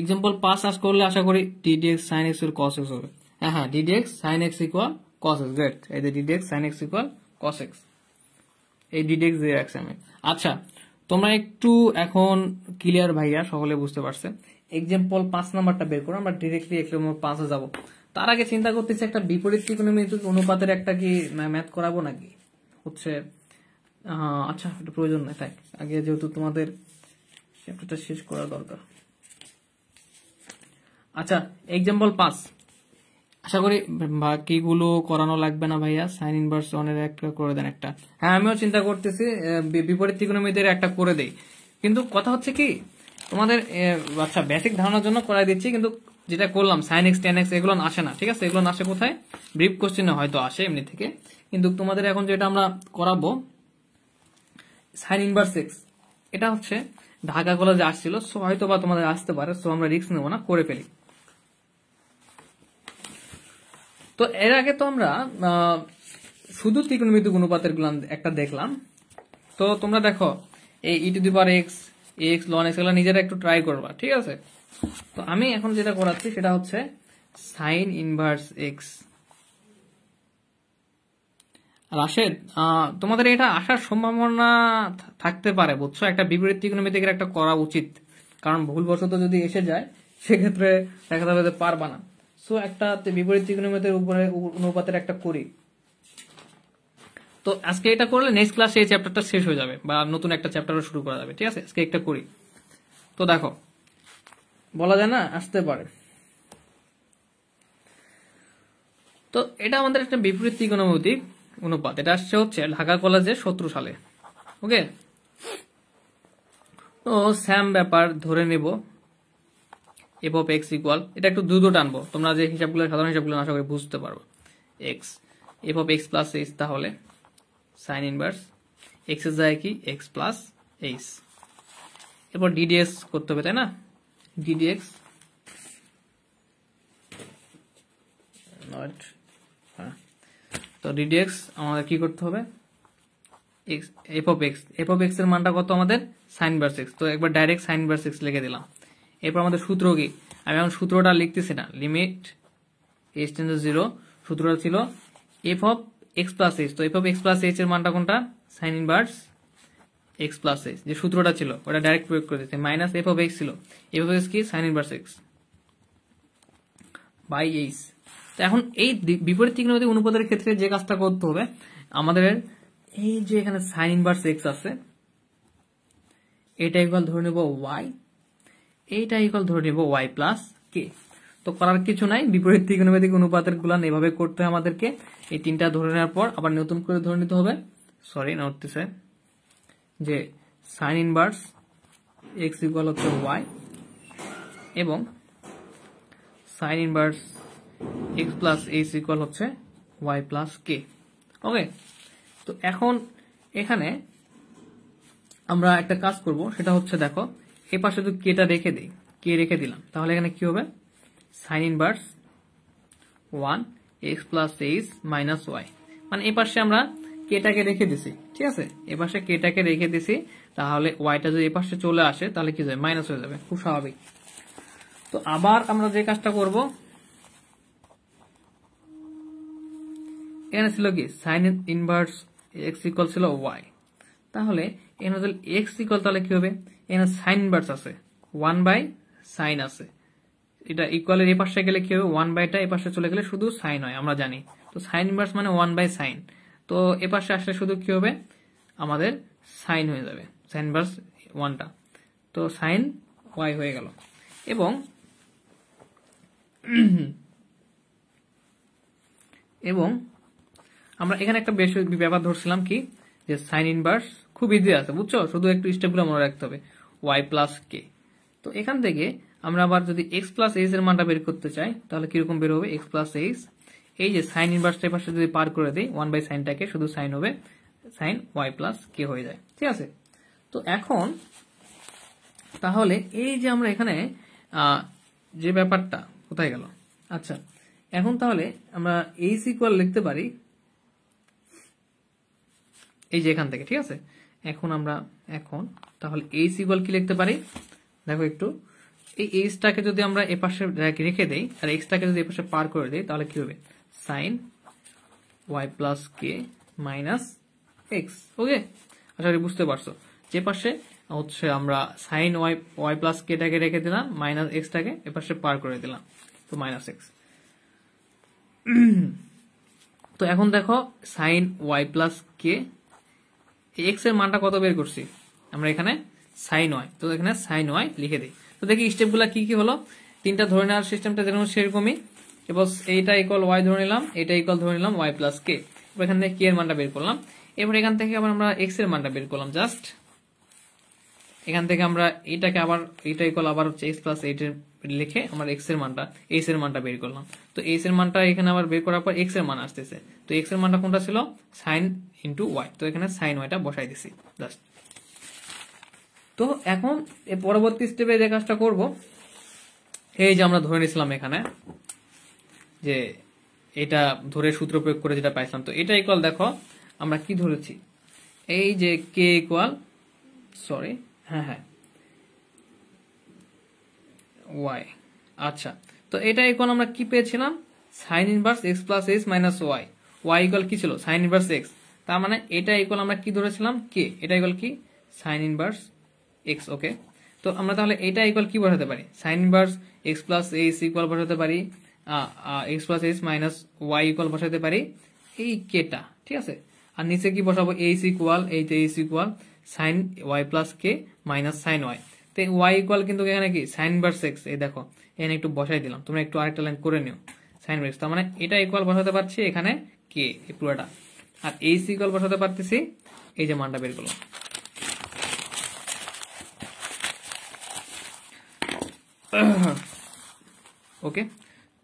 এক্সাম্পল পাঁচ আস করলে আশা করি ডিডিএক্স সাইন এক্স এর কস এক্স হবে হ্যাঁ হ্যাঁ d d x sine x equal cos x z এই যে d d x sine x equal cos x এই ডিডিএক্স দিয়ে এক্স আমি আচ্ছা তোমরা একটু এখন ক্লিয়ার ভাইয়া সকলে বুঝতে পারছে এক্সাম্পল পাঁচ নাম্বারটা বের করো আমরা ডিরেক্টলি এক নম্বর পাঁচে যাবো তার আগে চিন্তা করতেছি একটা বিপরীত ত্রিকোণমিতিক অনুপাতের একটা কি ম্যাথ করাবো নাকি হচ্ছে আচ্ছা একটু প্রয়োজন নাই তাই আগে যেহেতু তোমাদের চ্যাপ্টারটা শেষ করা দরকার আচ্ছা এক্সাম্পল পাস আশা করি বাকিগুলো করানো লাগবে না ভাইয়া সাইন ইনভার্স ওয়ানের একটা করে দেন একটা হ্যাঁ আমিও চিন্তা করতেছি বিপরীত ত্রিকোণমিতির একটা করে দেই কিন্তু কথা হচ্ছে কি তোমাদের আচ্ছা বেসিক ধারণার জন্য করাই দিচ্ছি কিন্তু যেটা করলাম সাইন এক্স টেন এক্স এগুলো আসে না ঠিক আছে এগুলো আসে কোথায় ব্রিফ কোশ্চেনে হয়তো আসে এমনি থেকে কিন্তু তোমাদের এখন যেটা আমরা করাবো সাইন ইনভার্স এক্স এটা হচ্ছে ঢাকা কলেজে আসছিল সো হয়তো বা তোমাদের আসতে পারে সো আমরা রিস্ক নেবো না করে ফেলি তো এর আগে তো আমরা শুধু ত্রিকোণমিতিক অনুপাতের গুলো একটা দেখলাম তো তোমরা দেখো এই e to the power x x ln x এগুলো নিজেরা একটু ট্রাই করবা ঠিক আছে তো আমি এখন যেটা করাচ্ছি সেটা হচ্ছে সাইন ইনভার্স এক্স রাশেদ তোমাদের এটা আসার সম্ভাবনা থাকতে পারে বুঝছো একটা বিপরীত ত্রিকোণমিতিকের একটা করা উচিত কারণ ভুলবশত যদি এসে যায় সেক্ষেত্রে দেখা যাবে যে পারবা না সো একটা বিপরীত ত্রিকোণমিতির উপরে অনুপাতের একটা করি তো আজকে এটা করলে নেক্সট ক্লাসে এই চ্যাপ্টারটা শেষ হয়ে যাবে বা নতুন একটা চ্যাপ্টারও শুরু করা যাবে ঠিক আছে আজকে একটা করি তো দেখো বলা যায় না আসতে পারে তো এটা আমাদের একটা বিপরীত ত্রিকোণমিতিক অনুপাত এটা আসছে হচ্ছে ঢাকা কলেজে সতেরো সালে ওকে তো স্যাম ব্যাপার ধরে নেব এফ অফ এক্স ইকুয়াল এটা একটু দ্রুত টানবো তোমরা যে হিসাবগুলো সাধারণ হিসাবগুলো আশা করি বুঝতে পারবো x F of x plus H তাহলে সাইন ইনভার্স এক্স এর জায়গায় কি এক্স প্লাস এইচ এরপর ডিডিএক্স করতে হবে তাই না ডিডিএক্স হ্যাঁ। নট তো ডিডিএক্স আমাদের কি করতে হবে x F of x F of x এর মানটা কত আমাদের সাইন ভার্স এক্স তো একবার ডাইরেক্ট সাইন ভার্স এক্স লিখে দিলাম এরপর আমাদের সূত্র কি আমি এখন সূত্রটা লিখতেছি না লিমিট এস টেন জিরো সূত্রটা ছিল f of x plus h তো f of x plus h এর মানটা কোনটা sine inverse x plus h যে সূত্রটা ছিল ওটা ডাইরেক্ট প্রয়োগ করে দিচ্ছে মাইনাস এফ অফ এক্স ছিল এফ অফ এক্স কি sine inverse x by h তো এখন এই বিপরীত তীক্ষ্ণবাদী অনুপাতের ক্ষেত্রে যে কাজটা করতে হবে আমাদের এই যে এখানে সাইন ইনভার্স এক্স আছে এটা একবার ধরে নেব ওয়াই এইটা ইকল ধরে নেব ওয়াই প্লাস কে তো করার কিছু নাই বিপরীত ত্রিকোণমিতিক অনুপাতের গুলান এভাবে করতে হয় আমাদেরকে এই তিনটা ধরে নেওয়ার পর আবার নতুন করে ধরে নিতে হবে সরি না উঠতেছে যে সাইন ইনভার্স এক্স ইকুয়াল হচ্ছে ওয়াই এবং sine inverse x plus x equal হচ্ছে ওয়াই প্লাস কে ওকে তো এখন এখানে আমরা একটা কাজ করব সেটা হচ্ছে দেখো এবার শুধু কেটা রেখে দিই কে রেখে দিলাম তাহলে এখানে কি হবে sine inverse one x plus H minus y মানে এ পাশে আমরা কেটাকে রেখে দিছি ঠিক আছে এ পাশে কেটাকে রেখে দিছি তাহলে ওয়াইটা যদি এ পাশে চলে আসে তাহলে কি হবে মাইনাস হয়ে যাবে খুব স্বাভাবিক তো আবার আমরা যে কাজটা করব এখানে ছিল কি সাইন ইনভার্স এক্স ইকল ছিল ওয়াই তাহলে এখানে এক্স ইকুয়াল তাহলে কি হবে এখানে সাইন ইনভার্স আছে ওয়ান বাই সাইন আছে এটা ইকুয়ালের এ পাশে গেলে কি হবে ওয়ান বাইটা এ পাশে চলে গেলে শুধু সাইন হয় আমরা জানি তো সাইন ইনভার্স মানে ওয়ান বাই সাইন তো এ পাশে আসলে শুধু কি হবে আমাদের সাইন হয়ে যাবে সাইন ইনভার্স ওয়ানটা তো সাইন ওয়াই হয়ে গেল এবং এবং আমরা এখানে একটা বেশ ব্যাপার ধরছিলাম কি যে সাইন ইনভার্স খুব ইজি আছে বুঝছো শুধু একটু স্টেপগুলো মনে রাখতে হবে ওয়াই প্লাস কে তো এখান থেকে আমরা আবার যদি এক্স প্লাস এইচ এর মানটা বের করতে চাই তাহলে কিরকম বের হবে এক্স প্লাস এইচ এই যে সাইন ইনভার্সটার পাশে যদি পার করে দিই ওয়ান বাই সাইনটাকে শুধু সাইন হবে সাইন ওয়াই প্লাস কে হয়ে যায় ঠিক আছে তো এখন তাহলে এই যে আমরা এখানে যে ব্যাপারটা কোথায় গেল আচ্ছা এখন তাহলে আমরা এইচ ইকুয়াল লিখতে পারি এই যে এখান থেকে ঠিক আছে এখন আমরা এখন তাহলে এইচ ইকুয়াল কি লিখতে পারি দেখো একটু এই এইচটাকে যদি আমরা এপাশে রেখে দেই আর এক্সটাকে যদি এপাশে পার করে দিই তাহলে কি হবে sine y plus k minus x okay আশা করি বুঝতে পারছো যে পাশে হচ্ছে আমরা সাইন ওয়াই ওয়াই প্লাস কেটাকে রেখে দিলাম মাইনাস এক্সটাকে এপাশে পার করে দিলাম তো মাইনাস এক্স তো এখন দেখো sine y plus k x এর মানটা কত বের করছি আমরা এখানে সাইন ওয়াই তো এখানে সাইন ওয়াই লিখে দিই তো দেখি স্টেপগুলো কি কি হলো তিনটা ধরে নেওয়ার সিস্টেমটা যেরকম সেরকমই এবার এইটা ইকল ওয়াই ধরে নিলাম এটা ইকল ধরে নিলাম ওয়াই প্লাস কে এবার এখান থেকে কে এর মানটা বের করলাম এবার এখান থেকে আবার আমরা এক্স এর মানটা বের করলাম জাস্ট এখান থেকে আমরা এটাকে আবার এটা ইকল আবার হচ্ছে এক্স প্লাস এইট এর লিখে আমরা এক্স এর মানটা এইস এর মানটা বের করলাম তো এইস এর মানটা এখানে আবার বের করার পর এক্স এর মান আসতেছে তো এক্স এর মানটা কোনটা ছিল সাইন ইন্টু ওয়াই তো এখানে সাইন ওয়াইটা বসাই দিছি জাস্ট তো এখন পরবর্তী স্টেপে যে কাজটা করব এই যে আমরা ধরে নিয়েছিলাম এখানে যে এটা ধরে সূত্র প্রয়োগ করে যেটা পাইছিলাম তো এটা ইকুয়াল দেখো আমরা কি ধরেছি এই যে কে ইকুয়াল সরি হ্যাঁ হ্যাঁ ওয়াই আচ্ছা তো এটা ইকুয়াল আমরা কি পেয়েছিলাম sine inverse x plus x minus y y equal কি ছিল সাইন ইনভার্স এক্স তার মানে এটা ইকুয়াল আমরা কি ধরেছিলাম কে এটা ইকুয়াল কি সাইন ইনভার্স এক্স ওকে তো আমরা তাহলে এটা ইকুয়াল কি বসাতে পারি sine inverse x plus h equal বসাতে পারি x plus H minus y equal বসাতে পারি এই কেটা ঠিক আছে আর নিচে কি বসাবো h equal h h equal sine y plus k minus sine y তো ওয়াই ইকুয়াল কিন্তু এখানে কি সাইন ভার্স এক্স এই দেখো এখানে একটু বসাই দিলাম তোমরা একটু আরেকটা লাইন করে নিও সাইন ভার্স তার মানে এটা ইকুয়াল বসাতে পারছি এখানে কে এই পুরোটা আর এইচ ইকুয়াল বসাতে পারতেছি এই যে মানটা বের করলাম ওকে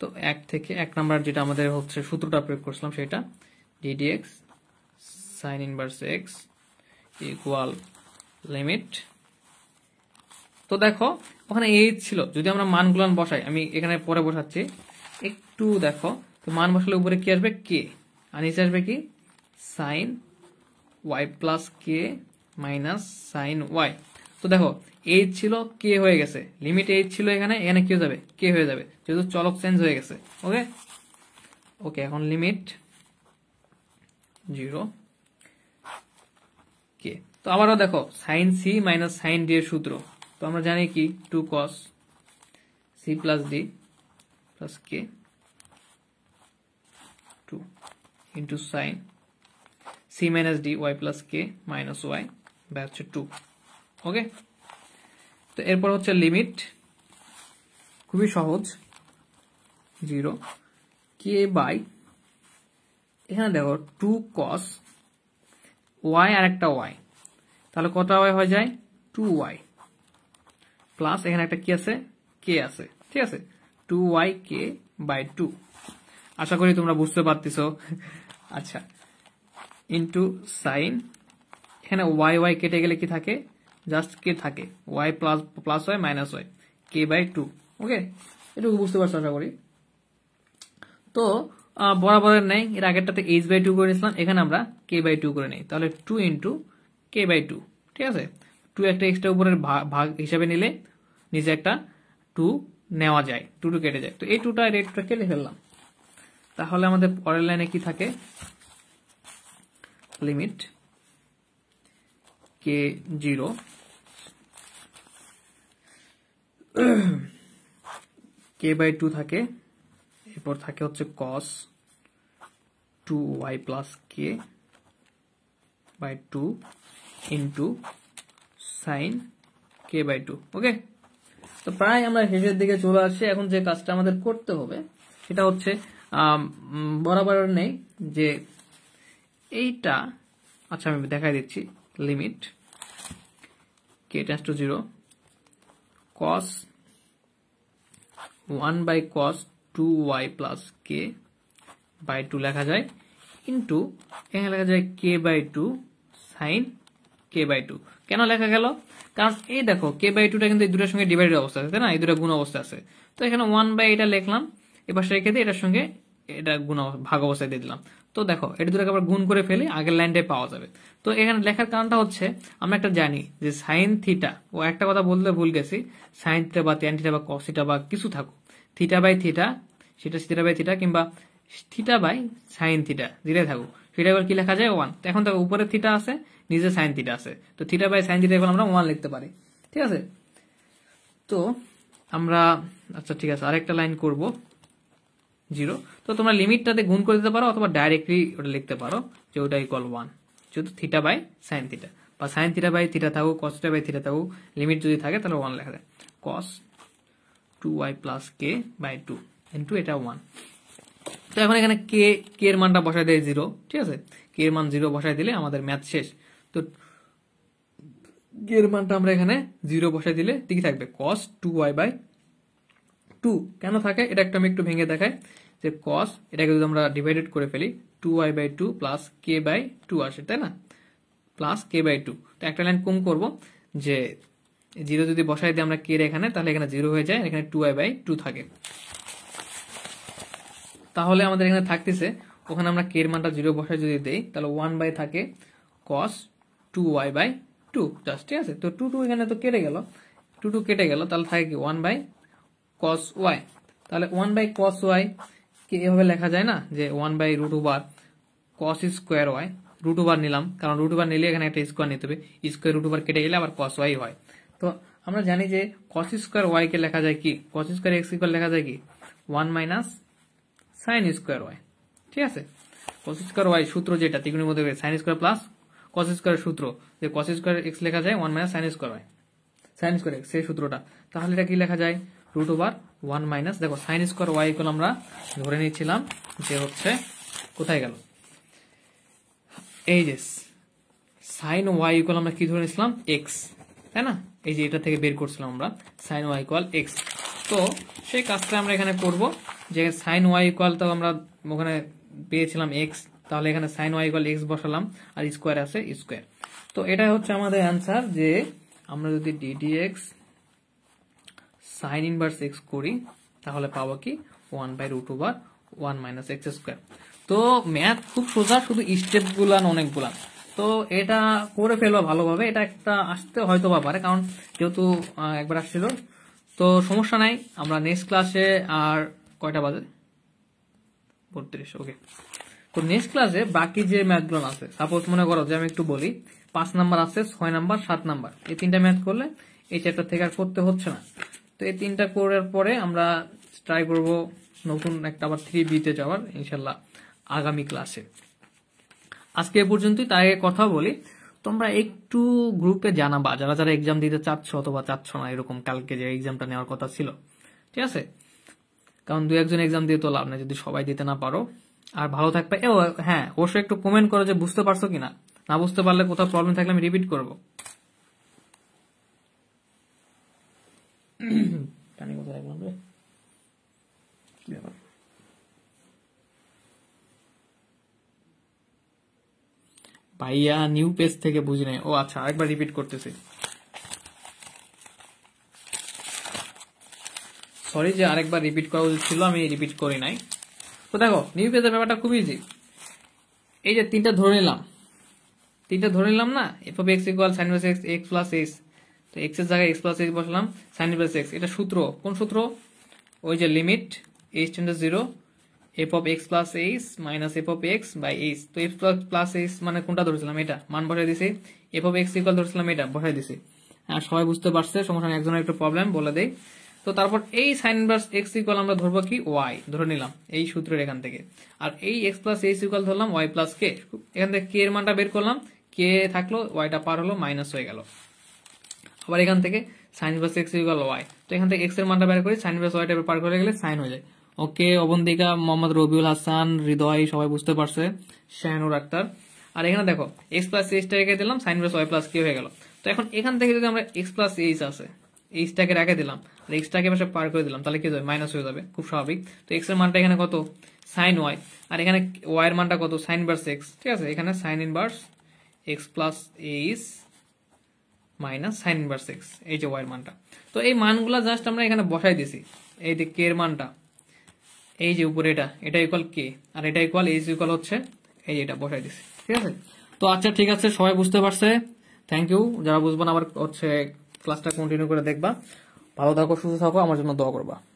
তো এক থেকে এক নাম্বার যেটা আমাদের হচ্ছে সূত্রটা প্রয়োগ করছিলাম সেটা d d x sine inverse x equal limit তো দেখো ওখানে এইচ ছিল যদি আমরা মানগুলান বসাই আমি এখানে পরে বসাচ্ছি একটু দেখো তো মান বসালে উপরে কি আসবে কে আর নিচে আসবে কি sine y plus k minus sine y তো দেখো এইচ ছিল কে হয়ে গেছে লিমিট এইচ ছিল এখানে এখানে কি যাবে কে হয়ে যাবে যেহেতু চলক চেঞ্জ হয়ে গেছে ওকে ওকে এখন লিমিট জিরো কে তো আবারও দেখো sine c minus sine d এর সূত্র তো আমরা জানি কি two cos c plus d plus k two into sine c minus d y plus k minus y বা হচ্ছে টু ওকে তো এরপর হচ্ছে লিমিট খুবই সহজ জিরো কে বাই এখানে দেখো টু কস ওয়াই আর একটা ওয়াই তাহলে কত ওয়াই হয়ে যায় টু ওয়াই প্লাস এখানে একটা কি আছে কে আছে ঠিক আছে two y k by two আশা করি তোমরা বুঝতে পারতেছ আচ্ছা ইন্টু সাইন এখানে ওয়াই ওয়াই কেটে গেলে কি থাকে জাস্ট কে থাকে y plus plus y minus y k by two okay এটুকু বুঝতে পারছো আশা করি তো বরাবরের নেই এর আগেরটাতে এইচ বাই টু করে নিয়েছিলাম এখানে আমরা কে বাই টু করে নিই তাহলে two into k by two ঠিক আছে টু একটা এক্সট্রা উপরের ভাগ হিসাবে নিলে নিচে একটা টু নেওয়া যায় টু টু কেটে যায় তো এই টুটা আর এই টুটা কেটে ফেললাম তাহলে আমাদের পরের লাইনে কি থাকে limit k zero k by two থাকে এরপর থাকে হচ্ছে cos two y plus k by two into sine k by two okay তো প্রায় আমরা শেষের দিকে চলে আসছি এখন যে কাজটা আমাদের করতে হবে সেটা হচ্ছে বরাবর নেই যে এইটা আচ্ছা আমি দেখাই দিচ্ছি limit k tends to zero cos 1 by cos 2y plus k by 2 লেখা যায় ইন্টু এখানে লেখা যায় k by two sine k by two কেন লেখা গেল কারণ এই দেখো কে বাই টুটা কিন্তু এই দুটার সঙ্গে ডিভাইডেড অবস্থা আছে তাই না এই দুটো গুণ অবস্থা আছে তো এখানে ওয়ান বাই এটা লিখলাম এবার দিয়ে এটার সঙ্গে এটা গুণ ভাগ অবস্থায় দিয়ে দিলাম তো দেখো এটা দুটাকে আবার গুণ করে ফেলে আগের লাইনটাই পাওয়া যাবে তো এখানে লেখার কারণটা হচ্ছে আমরা একটা জানি যে সাইন থিটা ও একটা কথা বলতে ভুল গেছি সাইন থিটা বা ট্যান থিটা বা কসিটা বা কিছু থাকুক থিটা বাই থিটা সেটা থিটা বাই থিটা কিংবা থিটা বাই সাইন থিটা যেটাই থাকুক সেটা এবার কি লেখা যায় ওয়ান এখন দেখো উপরে থিটা আছে নিজে সাইন থিটা আছে তো থিটা বাই সাইন থিটা এখন আমরা ওয়ান লিখতে পারি ঠিক আছে তো আমরা আচ্ছা ঠিক আছে আরেকটা লাইন করবো জিরো তো তোমরা লিমিটটাতে গুণ করে দিতে পারো অথবা ডাইরেক্টলি ওটা লিখতে পারো যে ওটা ইকুয়াল ওয়ান যেহেতু থিটা বাই সাইন থিটা বা সাইন থিটা বাই থিটা থাকুক কস থিটা বাই থিটা থাকুক লিমিট যদি থাকে তাহলে ওয়ান লেখা যায় cos two y plus k by two into এটা ওয়ান তো এখন এখানে কে কে এর মানটা বসাই দেয় জিরো ঠিক আছে কে এর মান জিরো বসাই দিলে আমাদের ম্যাথ শেষ তো কে এর মানটা আমরা এখানে জিরো বসাই দিলে ঠিকই থাকবে cos two y by two কেন থাকে এটা একটা আমি একটু ভেঙে দেখাই যে কস এটাকে যদি আমরা ডিভাইডেড করে ফেলি two y by two plus k by two আসে তাই না প্লাস কে বাই টু তো একটা লাইন কম করব যে জিরো যদি বসাই দিই আমরা কে এখানে তাহলে এখানে জিরো হয়ে যায় এখানে টু ওয়াই বাই টু থাকে তাহলে আমাদের এখানে থাকতেছে ওখানে আমরা কে এর মানটা জিরো বসায় যদি দেই তাহলে ওয়ান বাই থাকে cos two y by two just ঠিক আছে তো টু টু এখানে তো কেটে গেল টু টু কেটে গেল তাহলে থাকে কি ওয়ান বাই কস ওয়াই তাহলে ওয়ান বাই কস ওয়াই কি এভাবে লেখা যায় না যে one by root over cos square y root over নিলাম কারণ রুট ওভার নিলে এখানে একটা স্কোয়ার নিতে হবে স্কোয়ার রুট ওভার কেটে গেলে আবার কস ওয়াই হয় তো আমরা জানি যে কস স্কোয়ার ওয়াই কে লেখা যায় কি কস স্কোয়ার এক্স স্কোয়ার লেখা যায় কি one minus sine square y ঠিক আছে কস স্কোয়ার ওয়াই সূত্র যেটা তিগুনের মধ্যে sine square plus cos square সূত্র যে কস স্কোয়ার এক্স লেখা যায় one minus sine square y sine square x সেই সূত্রটা তাহলে এটা কি লেখা যায় রুট ওভার ওয়ান মাইনাস দেখো সাইন স্কোয়ার ওয়াই ইকুয়াল আমরা ধরে নিয়েছিলাম যে হচ্ছে কোথায় গেল এই যে সাইন ওয়াই ইকুয়াল আমরা কি ধরে নিয়েছিলাম এক্স তাই না এই যে এটা থেকে বের করছিলাম আমরা সাইন ওয়াই ইকুয়াল এক্স তো সেই কাজটা আমরা এখানে করব যে সাইন ওয়াই ইকুয়াল তো আমরা ওখানে পেয়েছিলাম এক্স তাহলে এখানে সাইন ওয়াই ইকুয়াল এক্স বসালাম আর স্কোয়ার আছে স্কোয়ার তো এটা হচ্ছে আমাদের অ্যান্সার যে আমরা যদি d d x sine inverse x করি তাহলে পাবো কি one by root over one minus x square তো ম্যাথ খুব সোজা শুধু স্টেপ গুলান অনেকগুলান তো এটা করে ফেলবা ভালোভাবে এটা একটা আসতে হয়তো বা পারে কারণ যেহেতু একবার আসছিল তো সমস্যা নাই আমরা নেক্সট ক্লাসে আর কয়টা বাজে বত্রিশ ওকে তো নেক্সট ক্লাসে বাকি যে ম্যাথগুলো আছে সাপোজ মনে করো যে আমি একটু বলি পাঁচ নাম্বার আছে ছয় নাম্বার সাত নাম্বার এই তিনটা ম্যাথ করলে এই চ্যাপ্টার থেকে আর করতে হচ্ছে না তো এই তিনটা করার পরে আমরা ট্রাই করব নতুন একটা আবার থ্রি বিতে যাওয়ার ইনশাল্লাহ আগামী ক্লাসে আজকে এ পর্যন্তই তার আগে কথা বলি তোমরা একটু গ্রুপে জানাবা যারা যারা এক্সাম দিতে চাচ্ছ অথবা চাচ্ছ না এরকম কালকে যে এক্সামটা নেওয়ার কথা ছিল ঠিক আছে কারণ দু একজন এক্সাম দিয়ে তো লাভ নেই যদি সবাই দিতে না পারো আর ভালো থাকবে এ হ্যাঁ অবশ্যই একটু কমেন্ট করো যে বুঝতে পারছো কিনা না বুঝতে পারলে কোথাও প্রবলেম থাকলে আমি রিপিট করবো টানি কোথায় রে কি ব্যাপার ভাইয়া নিউ পেজ থেকে বুঝি নাই ও আচ্ছা আরেকবার রিপিট করতেছি সরি যে আরেকবার রিপিট করা উচিত ছিল আমি রিপিট করি নাই তো দেখো নিউ পেজের ব্যাপারটা খুব ইজি এই যে তিনটা ধরে নিলাম তিনটা ধরে নিলাম না f of x equal sine x x plus x তো এক্স এর জায়গায় এক্স প্লাস এক্স বসালাম সাইন প্লাস এক্স এটা সূত্র কোন সূত্র ওই যে limit h tends to zero F of x plus H minus F of x by h তো এফ প্লাস এইচ মানে কোনটা ধরেছিলাম এটা মান বসাই দিছি এফ অফ এক্স ইকুয়াল ধরেছিলাম এটা বসাই দিছি আর হ্যাঁ, সবাই বুঝতে পারছে সমস্যা একজনের একটু প্রবলেম বলে দেয় তো তারপর এই সাইন ইনভার্স এক্স ইকুয়াল আমরা ধরবো কি ওয়াই ধরে নিলাম এই সূত্রের এখান থেকে আর এই এক্স প্লাস এইচ ইকুয়াল ধরলাম ওয়াই প্লাস কে এখান থেকে কে এর মানটা বের করলাম কে থাকলো ওয়াইটা পার হলো মাইনাস হয়ে গেল আবার এখান থেকে sine plus x equal y তো এখান থেকে এক্স এর মানটা বের করি সাইন ওয়াই টাইপের পার করে গেলে সাইন হয়ে যায় ওকে অবন্দিকা মোহাম্মদ রবিউল হাসান হৃদয় সবাই বুঝতে পারছে শাহনুর আক্তার আর এখানে দেখো এক্স প্লাস রেখে দিলাম সাইন প্লাস ওয়াই প্লাস কি হয়ে গেল তো এখন এখান থেকে যদি আমরা এক্স প্লাস এইচ আছে এইচটাকে রেখে দিলাম আর এক্সটাকে পাশে পার করে দিলাম তাহলে কি হবে মাইনাস হয়ে যাবে খুব স্বাভাবিক তো এক্স এর মানটা এখানে কত সাইন ওয়াই আর এখানে ওয়াই এর মানটা কত সাইন ভার্স এক্স ঠিক আছে এখানে sine inverse x plus H minus sine inverse x এই যে ওয়াইয়ের মানটা তো এই মানগুলো জাস্ট আমরা এখানে বসাই দিছি এই যে কে এর মানটা এই যে উপরে এটা এটা ইকুয়াল কে আর এটা ইকুয়াল এইচ ইকুয়াল হচ্ছে এই যে এটা বসাই দিছি ঠিক আছে তো আচ্ছা ঠিক আছে সবাই বুঝতে পারছে থ্যাংক ইউ যারা বুঝবেন আবার হচ্ছে ক্লাসটা কন্টিনিউ করে দেখবা ভালো থাকো সুস্থ থাকো আমার জন্য দোয়া করবা